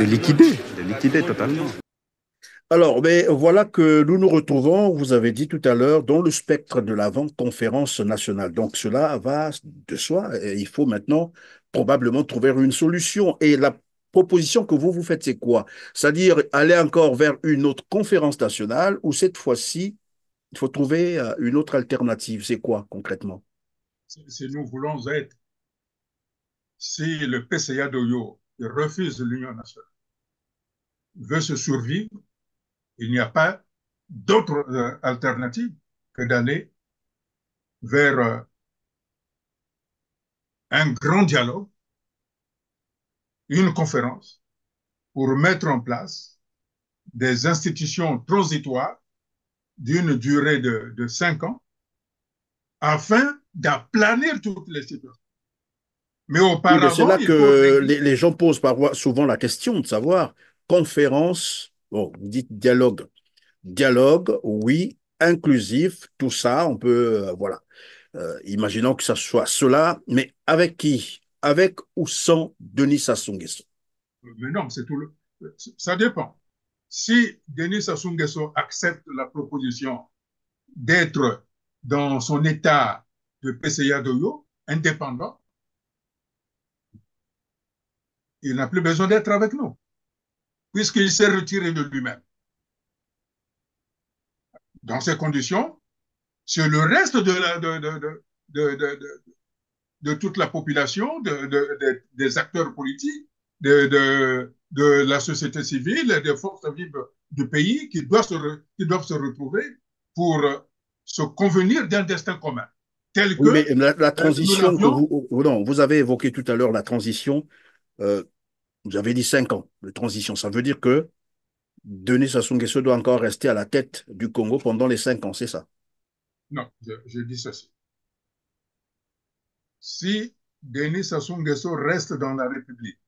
liquider, de liquider totalement. Alors, mais voilà que nous nous retrouvons, vous avez dit tout à l'heure, dans le spectre de la vente conférence nationale. Donc, cela va de soi. il faut maintenant probablement trouver une solution. Et la proposition que vous vous faites, c'est quoi C'est-à-dire aller encore vers une autre conférence nationale ou cette fois-ci, il faut trouver euh, une autre alternative. C'est quoi concrètement Si nous voulons être si le PCA d'Oyo refuse l'union nationale, veut se survivre, il n'y a pas d'autre euh, alternative que d'aller vers euh, un grand dialogue, une conférence pour mettre en place des institutions transitoires d'une durée de cinq ans afin d'aplanir toutes les situations. Mais c'est là que les, gens posent parfois, souvent la question de savoir conférence, vous dites dialogue. Dialogue, oui, inclusif, tout ça, on peut, euh, voilà. Euh, imaginons que ce soit cela, mais avec qui Avec ou sans Denis Sassou Nguesso Mais non, c'est tout Ça dépend. Si Denis Sassou Nguesso accepte la proposition d'être dans son état de PCA d'Oyo, indépendant, il n'a plus besoin d'être avec nous, puisqu'il s'est retiré de lui-même. Dans ces conditions, c'est le reste de, toute la population, des acteurs politiques, de, la société civile, des forces vives du pays qui doivent se, retrouver pour euh, se convenir d'un destin commun. la, transition vous, oh, non, vous avez évoqué tout à l'heure, la transition, euh, vous avez dit cinq ans de transition. Ça veut dire que Denis Sassou Nguesso doit encore rester à la tête du Congo pendant les cinq ans, c'est ça Non, je, dis ceci. Si Denis Sassou Nguesso reste dans la République,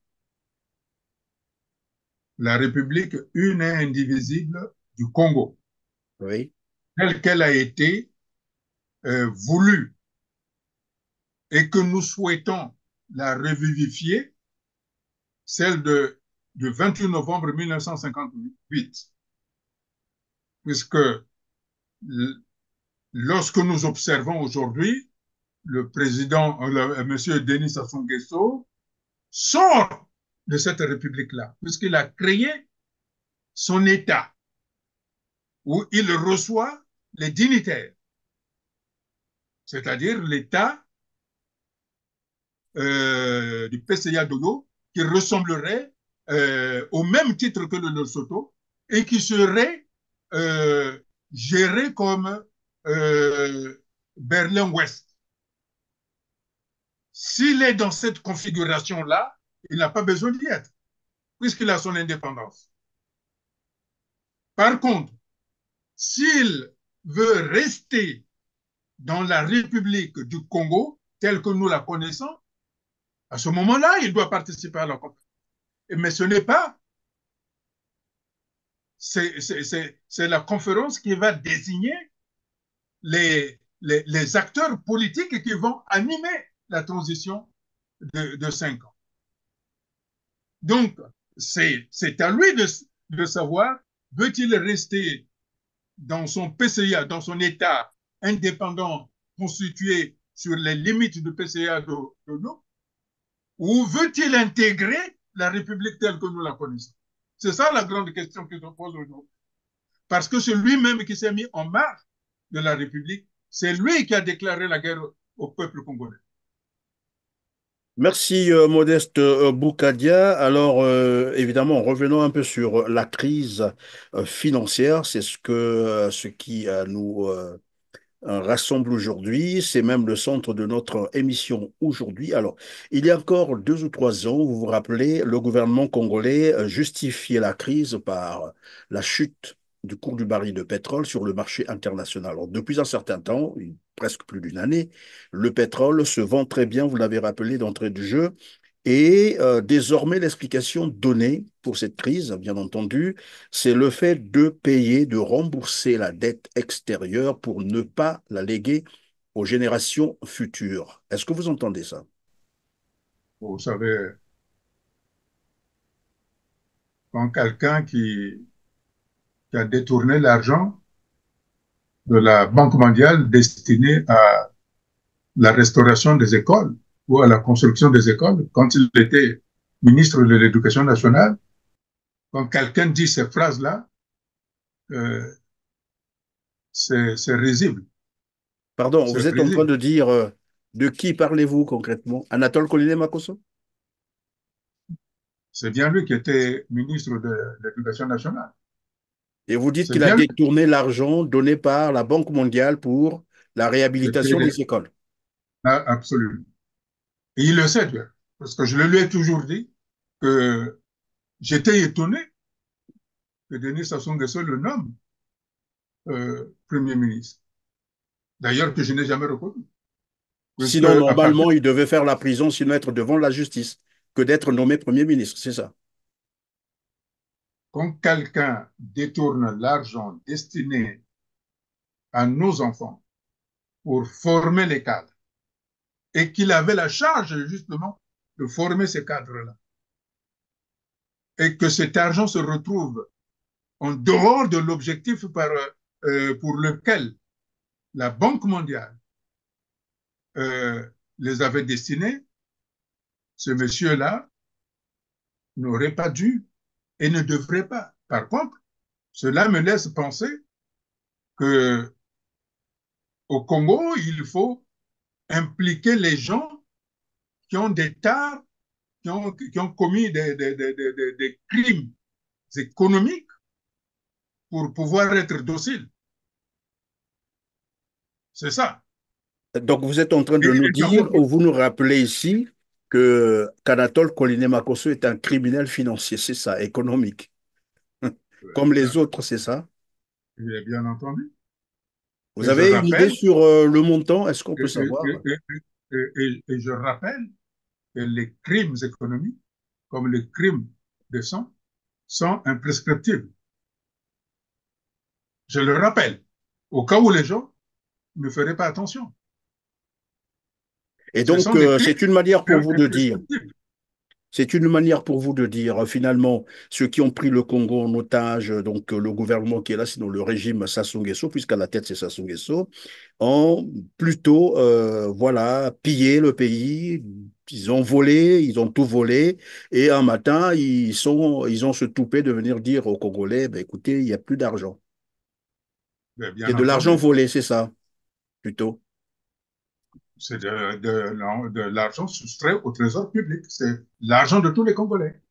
la République une et indivisible du Congo, telle qu'elle a été euh, voulue et que nous souhaitons la revivifier, celle de, du 28 novembre 1958, puisque lorsque nous observons aujourd'hui, le président, euh, euh, M. Denis Sassou sort de cette république-là, puisqu'il a créé son État, où il reçoit les dignitaires, c'est-à-dire l'État euh, du PCA Dogo, qui ressemblerait euh, au même titre que le Lesotho et qui serait euh, géré comme euh, Berlin-Ouest. S'il est dans cette configuration-là, il n'a pas besoin d'y être, puisqu'il a son indépendance. Par contre, s'il veut rester dans la République du Congo, telle que nous la connaissons, à ce moment-là, il doit participer à la conférence. Mais ce n'est pas. C'est la conférence qui va désigner les, acteurs politiques qui vont animer la transition de, de cinq ans. Donc, c'est à lui de, savoir, veut-il rester dans son PCA, dans son État indépendant constitué sur les limites du PCA de, de nous, ou veut-il intégrer la République telle que nous la connaissons C'est ça la grande question que nous pose aujourd'hui. Parce que c'est lui-même qui s'est mis en marge de la République. C'est lui qui a déclaré la guerre au peuple congolais. Merci euh, Modeste euh, Boukadia. Alors euh, évidemment, revenons un peu sur la crise financière. C'est ce que ce qui nous euh, rassemble aujourd'hui. C'est même le centre de notre émission aujourd'hui. Alors, il y a encore deux ou trois ans, vous vous rappelez, le gouvernement congolais euh, justifiait la crise par la chute du cours du baril de pétrole sur le marché international. depuis un certain temps, presque plus d'une année, le pétrole se vend très bien, vous l'avez rappelé d'entrée du jeu, et euh, désormais, l'explication donnée pour cette crise, bien entendu, c'est le fait de payer, de rembourser la dette extérieure pour ne pas la léguer aux générations futures. Est-ce que vous entendez ça Vous savez, quand quelqu'un qui, qui a détourné l'argent de la Banque mondiale destiné à la restauration des écoles, ou à la construction des écoles, quand il était ministre de l'Éducation nationale, quand quelqu'un dit ces phrases-là, euh, c'est risible. Pardon, vous êtes en train de dire euh, de qui parlez-vous concrètement Anatole Colinet Makoso. C'est bien lui qui était ministre de l'Éducation nationale. Et vous dites qu'il a détourné l'argent donné par la Banque mondiale pour la réhabilitation des écoles. Ah, absolument il le sait, parce que je le lui ai toujours dit que j'étais étonné que Denis Sassou Nguesso le nomme euh, Premier ministre. D'ailleurs, que je n'ai jamais reconnu. sinon, normalement, il devait faire la prison, sinon être devant la justice, que d'être nommé Premier ministre, c'est ça. Quand quelqu'un détourne l'argent destiné à nos enfants pour former les cadres, et qu'il avait la charge justement de former ces cadres-là. Et que cet argent se retrouve en dehors de l'objectif euh, pour lequel la Banque mondiale euh, les avait destinés, ce monsieur-là n'aurait pas dû et ne devrait pas. Par contre, cela me laisse penser que au Congo, il faut impliquer les gens qui ont des tares, qui ont, commis des, des, crimes économiques pour pouvoir être dociles. C'est ça. Donc vous êtes en train de nous dire, ou vous nous rappelez ici, que Kanatol Koliné est un criminel financier, c'est ça, économique. Comme les autres, c'est ça bien entendu. Vous avez une idée sur euh, le montant Est-ce qu'on peut savoir et, je rappelle que les crimes économiques, comme les crimes de sang, sont imprescriptibles. Je le rappelle, au cas où les gens ne feraient pas attention. Et donc, euh, c'est une manière pour vous de dire c'est une manière pour vous de dire, finalement, ceux qui ont pris le Congo en otage, donc euh, le gouvernement qui est là, sinon le régime Sassou Nguesso, puisqu'à la tête c'est Sassou Nguesso, ont plutôt euh, voilà, pillé le pays, ils ont volé, ils ont tout volé, et un matin, ils, sont, ils ont se toupé de venir dire aux Congolais, bah, écoutez, il n'y a plus d'argent. Eh il y a de l'argent volé, c'est ça, plutôt c'est de, de, l'argent soustrait au trésor public. C'est l'argent de tous les Congolais.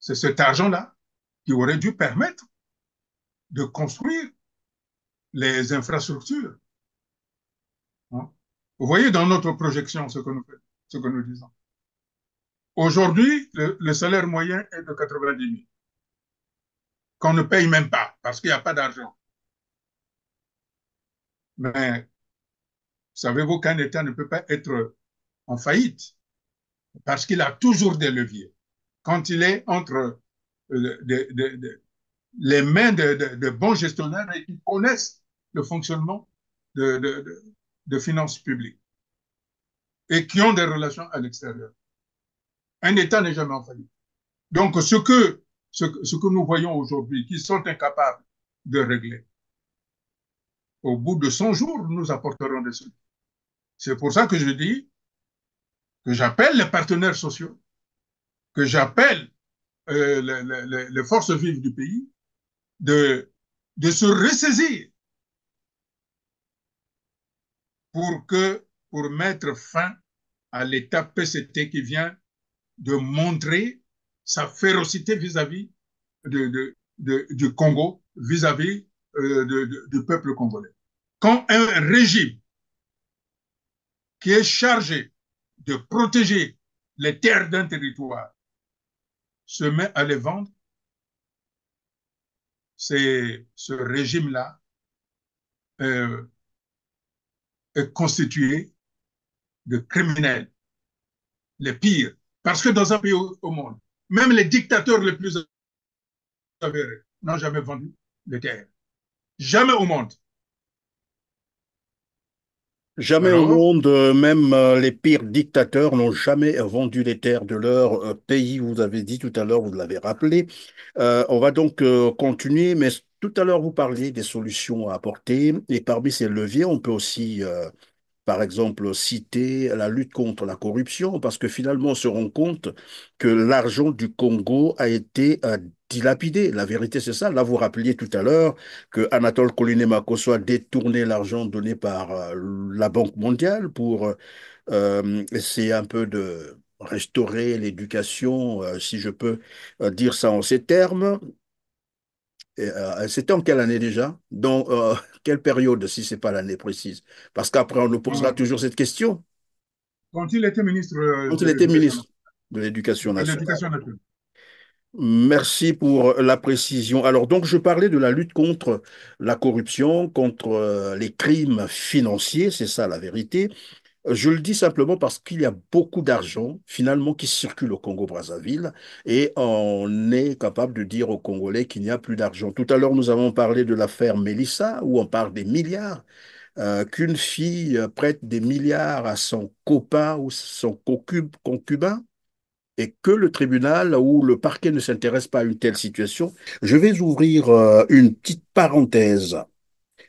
C'est cet argent-là qui aurait dû permettre de construire les infrastructures. Hein? Vous voyez dans notre projection ce que nous, ce que nous disons. Aujourd'hui, le, le, salaire moyen est de 90 000, qu'on ne paye même pas parce qu'il n'y a pas d'argent. Mais Savez-vous qu'un État ne peut pas être en faillite parce qu'il a toujours des leviers. Quand il est entre euh, les mains de, bons gestionnaires et qui connaissent le fonctionnement de, finances publiques et qui ont des relations à l'extérieur. Un État n'est jamais en faillite. Donc ce que, ce, que nous voyons aujourd'hui, qui sont incapables de régler, au bout de 100 jours, nous apporterons des solutions. C'est pour ça que je dis que j'appelle les partenaires sociaux, que j'appelle euh, les, forces vives du pays de, de se ressaisir pour que pour mettre fin à l'état PCT qui vient de montrer sa férocité vis-à-vis de, du Congo, vis-à-vis euh, du peuple congolais. Quand un régime qui est chargé de protéger les terres d'un territoire se met à les vendre, c'est ce régime-là euh, est constitué de criminels, les pires. Parce que dans un pays au, monde, même les dictateurs les plus avérés n'ont jamais vendu les terres. Jamais au monde. Jamais au monde, euh, même euh, les pires dictateurs n'ont jamais vendu les terres de leur euh, pays. Vous avez dit tout à l'heure, vous l'avez rappelé. on va donc continuer, mais tout à l'heure, vous parliez des solutions à apporter. Et parmi ces leviers, on peut aussi, par exemple, citer la lutte contre la corruption, parce que finalement, on se rend compte que l'argent du Congo a été dilapidé. La vérité, c'est ça. Là, vous rappeliez tout à l'heure que Anatole collinet makosso a détourné l'argent donné par euh, la Banque mondiale pour euh, essayer un peu de restaurer l'éducation, euh, si je peux dire ça en ces termes. C'était en quelle année déjà Dans quelle période, si ce n'est pas l'année précise Parce qu'après, on nous posera ah. toujours cette question. Quand il était ministre. Quand il était ministre de l'Éducation nationale. Merci pour euh, la précision. Alors donc je parlais de la lutte contre la corruption, contre euh, les crimes financiers, c'est ça la vérité. Je le dis simplement parce qu'il y a beaucoup d'argent finalement qui circule au Congo-Brazzaville et on est capable de dire aux Congolais qu'il n'y a plus d'argent. Tout à l'heure, nous avons parlé de l'affaire Melissa où on parle des milliards, euh, qu'une fille prête des milliards à son copain ou son concubin et que le tribunal ou le parquet ne s'intéresse pas à une telle situation. Je vais ouvrir euh, une petite parenthèse.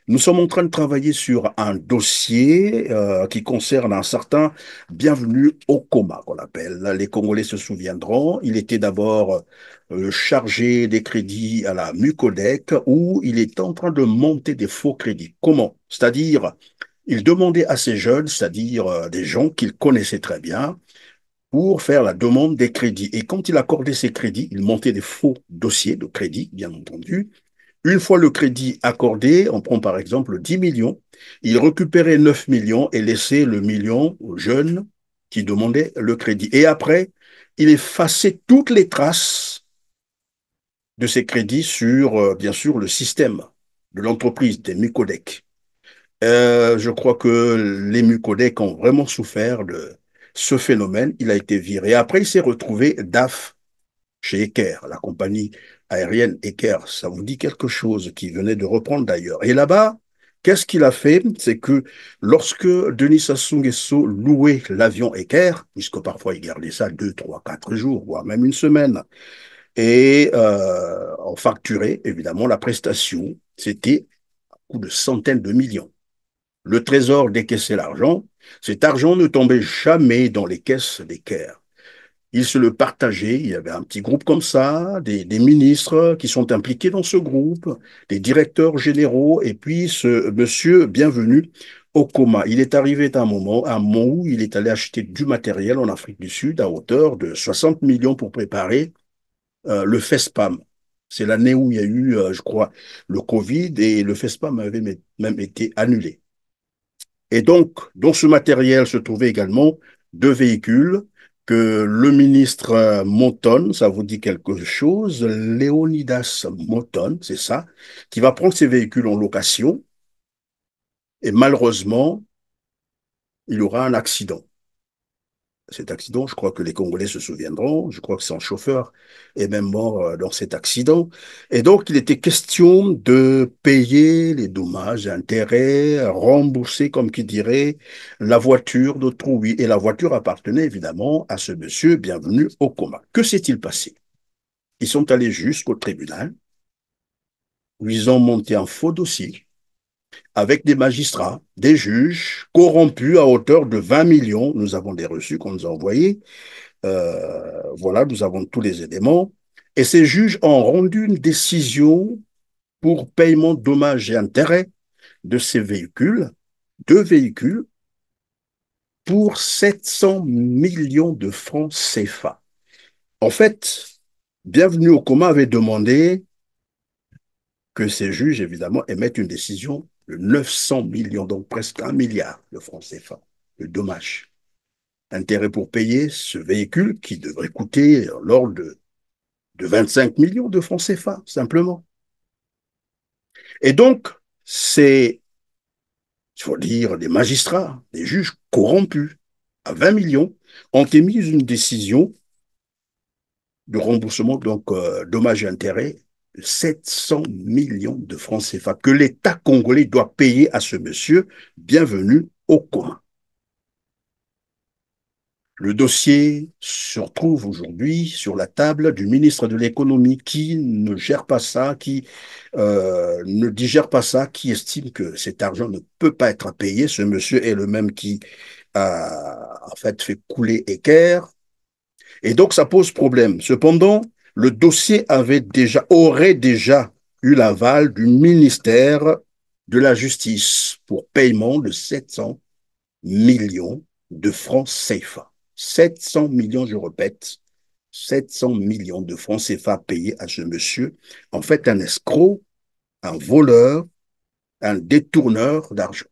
Nous sommes en train de travailler sur un dossier euh, qui concerne un certain bienvenu au coma qu'on appelle. Les Congolais se souviendront, il était d'abord euh, chargé des crédits à la Mucodec où il est en train de monter des faux crédits. Comment C'est-à-dire, il demandait à ses jeunes, c'est-à-dire des gens qu'il connaissait très bien, pour faire la demande des crédits. Et quand il accordait ces crédits, il montait des faux dossiers de crédit, bien entendu. Une fois le crédit accordé, on prend par exemple 10 millions, il récupérait 9 millions et laissait le million aux jeunes qui demandaient le crédit. Et après, il effaçait toutes les traces de ces crédits sur, euh, bien sûr, le système de l'entreprise des Mucodec. Euh, je crois que les Mucodec ont vraiment souffert de, ce phénomène, il a été viré. Après, il s'est retrouvé DAF chez Eker, la compagnie aérienne Eker. Ça vous dit quelque chose qui venait de reprendre d'ailleurs. Et là-bas, qu'est-ce qu'il a fait C'est que lorsque Denis Sassou louait l'avion Eker, puisque parfois il gardait ça deux, trois, quatre jours, voire même une semaine, et euh, en facturait évidemment la prestation, c'était à coup de centaines de millions. Le trésor décaissait l'argent, cet argent ne tombait jamais dans les caisses des Caire. Ils se le partageaient, il y avait un petit groupe comme ça, des, ministres qui sont impliqués dans ce groupe, des directeurs généraux, et puis ce monsieur, bienvenu, au coma. Il est arrivé à un moment, à un moment où il est allé acheter du matériel en Afrique du Sud à hauteur de 60 millions pour préparer euh, le FESPAM. C'est l'année où il y a eu, euh, je crois, le Covid et le FESPAM avait même été annulé. Et donc, dans ce matériel se trouvaient également deux véhicules que le ministre Monton, ça vous dit quelque chose, Léonidas Monton, c'est ça, qui va prendre ces véhicules en location. Et malheureusement, il y aura un accident cet accident. Je crois que les Congolais se souviendront. Je crois que son chauffeur est même mort euh, dans cet accident. Et donc, il était question de payer les dommages, intérêts, rembourser, comme qui dirait, la voiture d'autrui. Et la voiture appartenait évidemment à ce monsieur bienvenu au coma. Que s'est-il passé Ils sont allés jusqu'au tribunal. Où ils ont monté un faux dossier avec des magistrats, des juges corrompus à hauteur de 20 millions. Nous avons des reçus qu'on nous a envoyés. Euh, voilà, nous avons tous les éléments. Et ces juges ont rendu une décision pour paiement dommages et intérêts de ces véhicules, deux véhicules, pour 700 millions de francs CFA. En fait, Bienvenue au Coma avait demandé que ces juges, évidemment, émettent une décision de 900 millions, donc presque un milliard de francs CFA, le dommage. Intérêt pour payer ce véhicule qui devrait coûter l'ordre de, de 25 millions de francs CFA, simplement. Et donc, c'est, il faut dire, des magistrats, des juges corrompus à 20 millions ont émis une décision de remboursement, donc euh, dommages et intérêts, 700 millions de francs CFA que l'État congolais doit payer à ce monsieur. Bienvenue au coin. Le dossier se retrouve aujourd'hui sur la table du ministre de l'économie qui ne gère pas ça, qui euh, ne digère pas ça, qui estime que cet argent ne peut pas être payé. Ce monsieur est le même qui a en fait fait couler équerre. Et donc ça pose problème. Cependant, le dossier avait déjà, aurait déjà eu l'aval du ministère de la Justice pour paiement de 700 millions de francs CFA. 700 millions, je répète, 700 millions de francs CFA payés à ce monsieur. En fait, un escroc, un voleur, un détourneur d'argent.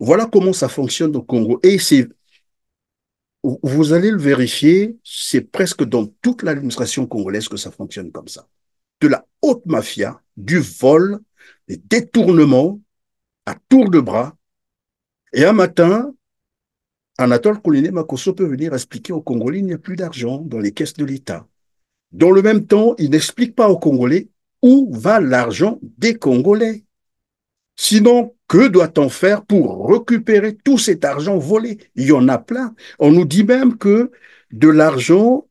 Voilà comment ça fonctionne au Congo. Et vous allez le vérifier, c'est presque dans toute l'administration congolaise que ça fonctionne comme ça. De la haute mafia, du vol, des détournements à tour de bras. Et un matin, Anatole Kouliné Makosso peut venir expliquer aux Congolais qu'il n'y a plus d'argent dans les caisses de l'État. Dans le même temps, il n'explique pas aux Congolais où va l'argent des Congolais. Sinon, que doit-on faire pour récupérer tout cet argent volé Il y en a plein. On nous dit même que de l'argent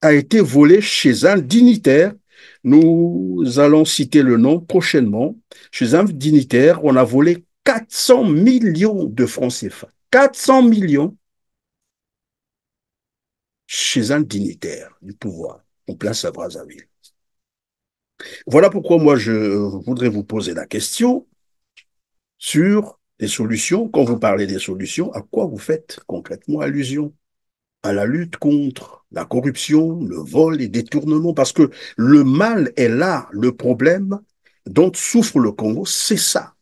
a été volé chez un dignitaire. Nous allons citer le nom prochainement. Chez un dignitaire, on a volé 400 millions de francs CFA. 400 millions chez un dignitaire du pouvoir en place à Brazzaville. Voilà pourquoi moi je voudrais vous poser la question sur des solutions. Quand vous parlez des solutions, à quoi vous faites concrètement allusion À la lutte contre la corruption, le vol et détournement, parce que le mal est là, le problème dont souffre le Congo, c'est ça.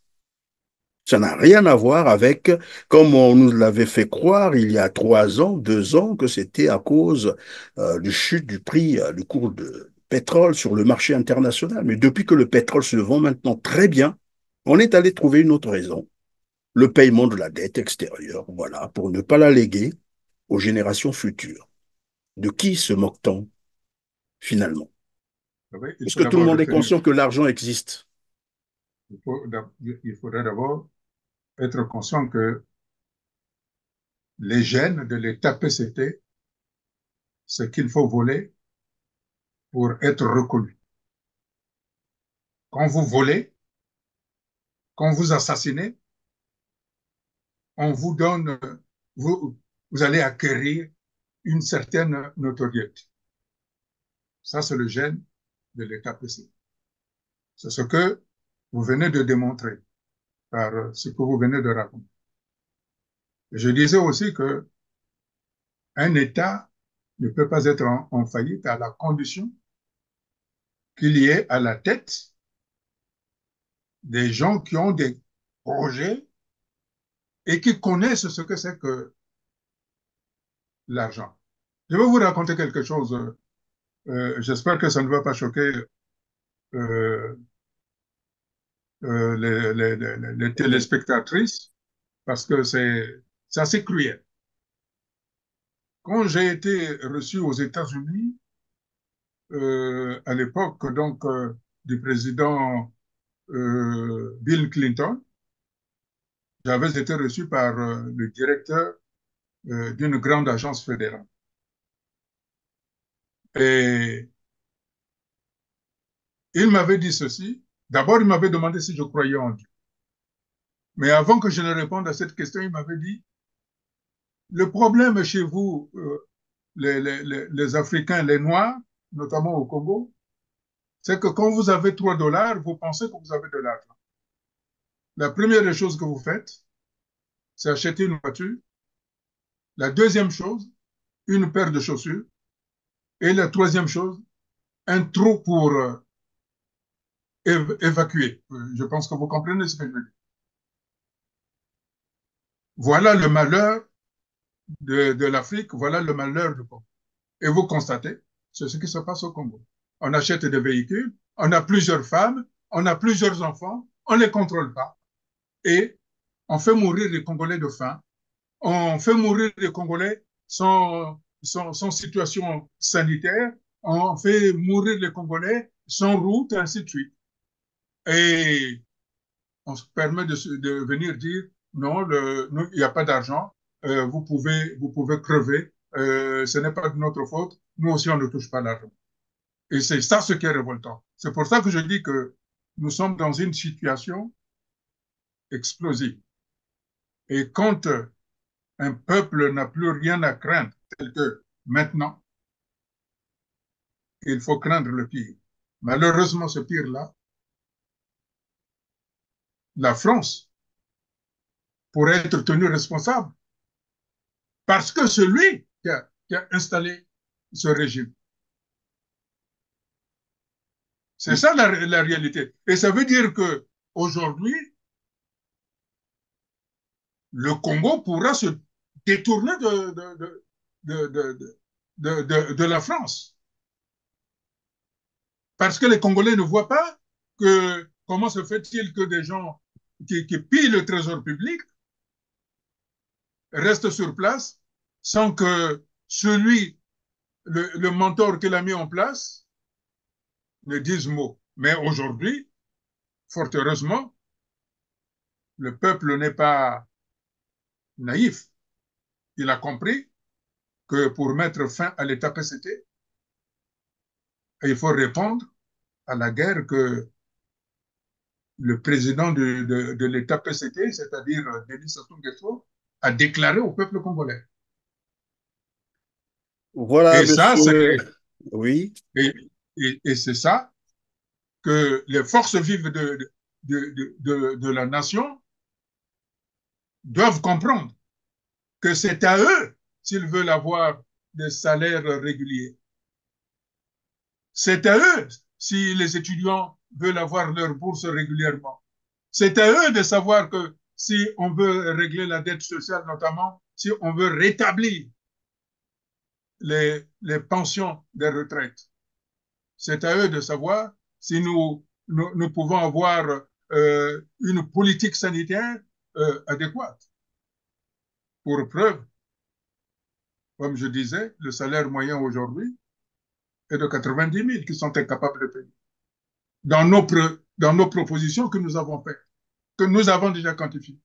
Ça n'a rien à voir avec, comme on nous l'avait fait croire il y a trois ans, deux ans, que c'était à cause euh, du chute du prix, euh, du cours de pétrole sur le marché international. Mais depuis que le pétrole se vend maintenant très bien, on est allé trouver une autre raison, le paiement de la dette extérieure, voilà, pour ne pas la léguer aux générations futures. De qui se moque-t-on finalement ah Est-ce que tout le monde est conscient que l'argent existe il, faudrait d'abord être conscient que les gènes de l'État PCT, c'est qu'il faut voler pour être reconnu. Quand vous volez, quand vous assassinez, on vous donne, vous, vous allez acquérir une certaine notoriété. Ça, c'est le gène de l'État précis. C'est ce que vous venez de démontrer par euh, ce que vous venez de raconter. Je disais aussi que un État ne peut pas être en, en faillite à la condition qu'il y ait à la tête des gens qui ont des projets et qui connaissent ce que c'est que l'argent. Je vais vous raconter quelque chose. Euh, euh, j'espère que ça ne va pas choquer euh, les, téléspectatrices parce que c'est assez cruel. Quand j'ai été reçu aux États-Unis, à l'époque donc du président euh, Bill Clinton, j'avais été reçu par euh, le directeur euh, d'une grande agence fédérale. Et il m'avait dit ceci. D'abord, il m'avait demandé si je croyais en Dieu. Mais avant que je ne réponde à cette question, il m'avait dit, le problème chez vous, les, les Africains, les Noirs, notamment au Congo, c'est que quand vous avez 3 dollars, vous pensez que vous avez de l'argent. La première des choses que vous faites, c'est acheter une voiture. La deuxième chose, une paire de chaussures. Et la troisième chose, un trou pour euh, évacuer. Euh, je pense que vous comprenez ce que je veux dire. Voilà le malheur de, l'Afrique, voilà le malheur du Congo. Et vous constatez, ce qui se passe au Congo on achète des véhicules, on a plusieurs femmes, on a plusieurs enfants, on ne les contrôle pas. Et on fait mourir les Congolais de faim, on fait mourir les Congolais sans, situation sanitaire, on fait mourir les Congolais sans route, ainsi de suite. Et on se permet de, venir dire non, il n'y a pas d'argent, euh, vous, pouvez, vous pouvez crever, euh, ce n'est pas de notre faute, nous aussi on ne touche pas l'argent. Et c'est ça ce qui est révoltant. C'est pour ça que je dis que nous sommes dans une situation explosive. Et quand un peuple n'a plus rien à craindre, tel que maintenant, il faut craindre le pire. Malheureusement, ce pire-là, la France, pourrait être tenue responsable, parce que celui qui a installé ce régime c'est ça la, réalité. Et ça veut dire que aujourd'hui, le Congo pourra se détourner de, de, la France. Parce que les Congolais ne voient pas que comment se fait-il que des gens qui, pillent le trésor public restent sur place sans que celui, le, le mentor qu'il a mis en place, ne disent mot. Mais aujourd'hui, fort heureusement, le peuple n'est pas naïf. Il a compris que pour mettre fin à l'état PCT, il faut répondre à la guerre que le président de, de, l'état PCT, c'est-à-dire Denis Sassou Nguesso, a déclaré au peuple congolais. Voilà. Et ça, c'est. Oui. Et, c'est ça que les forces vives de, la nation doivent comprendre que c'est à eux s'ils veulent avoir des salaires réguliers. C'est à eux si les étudiants veulent avoir leur bourse régulièrement. C'est à eux de savoir que si on veut régler la dette sociale notamment, si on veut rétablir les, les pensions des retraites, c'est à eux de savoir si nous, nous, pouvons avoir euh, une politique sanitaire euh, adéquate. Pour preuve, comme je disais, le salaire moyen aujourd'hui est de 90 000 qui sont incapables de payer. Dans nos, dans nos propositions que nous avons faites, que nous avons déjà quantifiées.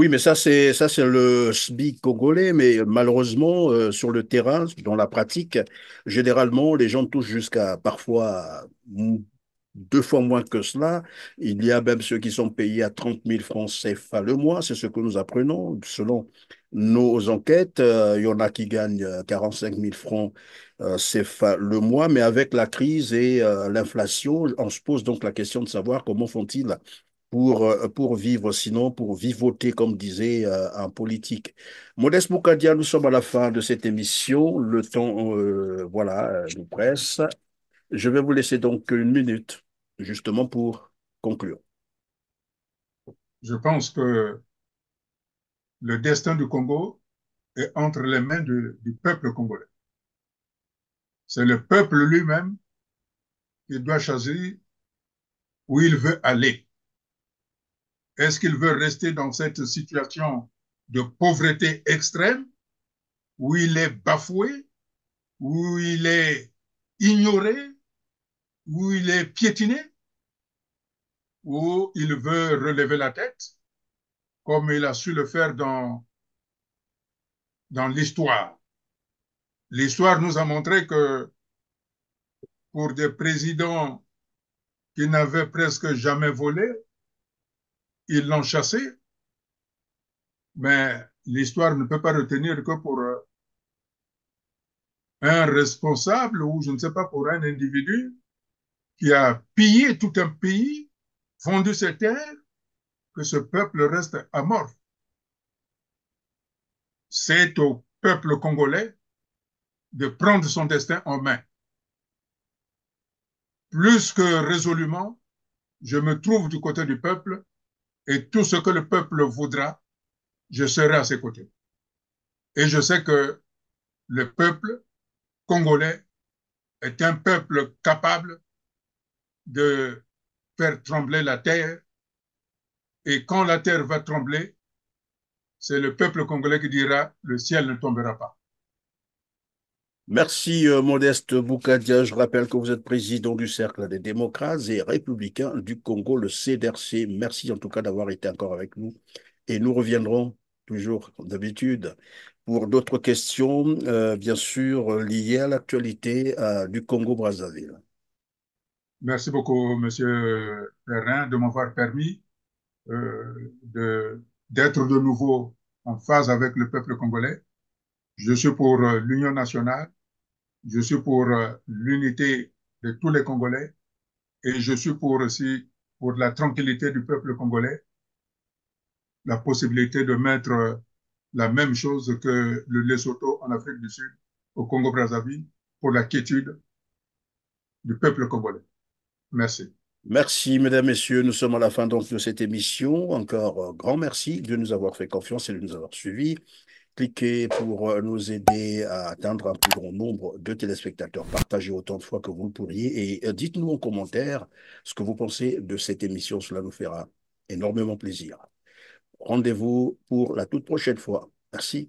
Oui, mais ça, c'est ça, c'est le SBI congolais, mais malheureusement, euh, sur le terrain, dans la pratique, généralement, les gens touchent jusqu'à parfois deux fois moins que cela. Il y a même ceux qui sont payés à 30 000 francs CFA le mois, c'est ce que nous apprenons selon nos enquêtes. Euh, il y en a qui gagnent 45 euh, 000 francs CFA le mois, mais avec la crise et l'inflation, on se pose donc la question de savoir comment font-ils pour, euh, pour vivre, sinon pour vivoter, comme disait euh, un politique. Modeste Moukadia, nous sommes à la fin de cette émission. Le temps, euh, voilà, nous presse. Je vais vous laisser donc une minute, justement, pour conclure. Je pense que le destin du Congo est entre les mains du peuple congolais. C'est le peuple lui-même qui doit choisir où il veut aller. Est-ce qu'il veut rester dans cette situation de pauvreté extrême où il est bafoué, où il est ignoré, où il est piétiné, où il veut relever la tête, comme il a su le faire dans, dans l'histoire. L'histoire nous a montré que pour des présidents qui n'avaient presque jamais volé, ils l'ont chassé, mais l'histoire ne peut pas retenir que pour euh, un responsable ou je ne sais pas pour un individu qui a pillé tout un pays, fondu ses terres, que ce peuple reste amorphe. C'est au peuple congolais de prendre son destin en main. Plus que résolument, je me trouve du côté du peuple et tout ce que le peuple voudra, je serai à ses côtés. Et je sais que le peuple congolais est un peuple capable de faire trembler la terre. Et quand la terre va trembler, c'est le peuple congolais qui dira, le ciel ne tombera pas. Merci euh, Modeste Boukadia. Je rappelle que vous êtes président du Cercle des démocrates et républicains du Congo, le CDRC. Merci en tout cas d'avoir été encore avec nous. Et nous reviendrons toujours d'habitude pour d'autres questions, euh, bien sûr, liées à l'actualité euh, du Congo-Brazzaville. Merci beaucoup, Monsieur Perrin, de m'avoir permis d'être de nouveau en phase avec le peuple congolais. Je suis pour l'Union nationale je suis pour euh, l'unité de tous les Congolais et je suis pour aussi pour la tranquillité du peuple congolais, la possibilité de mettre euh, la même chose que le Lesotho en Afrique du Sud, au Congo-Brazzaville, pour la quiétude du peuple congolais. Merci. Merci, mesdames, messieurs. Nous sommes à la fin donc de cette émission. Encore un euh, grand merci de nous avoir fait confiance et de nous avoir suivis. Cliquez pour euh, nous aider à atteindre un plus grand nombre de téléspectateurs. Partagez autant de fois que vous le pourriez et euh, dites-nous en commentaire ce que vous pensez de cette émission. Cela nous fera énormément plaisir. Rendez-vous pour la toute prochaine fois. Merci.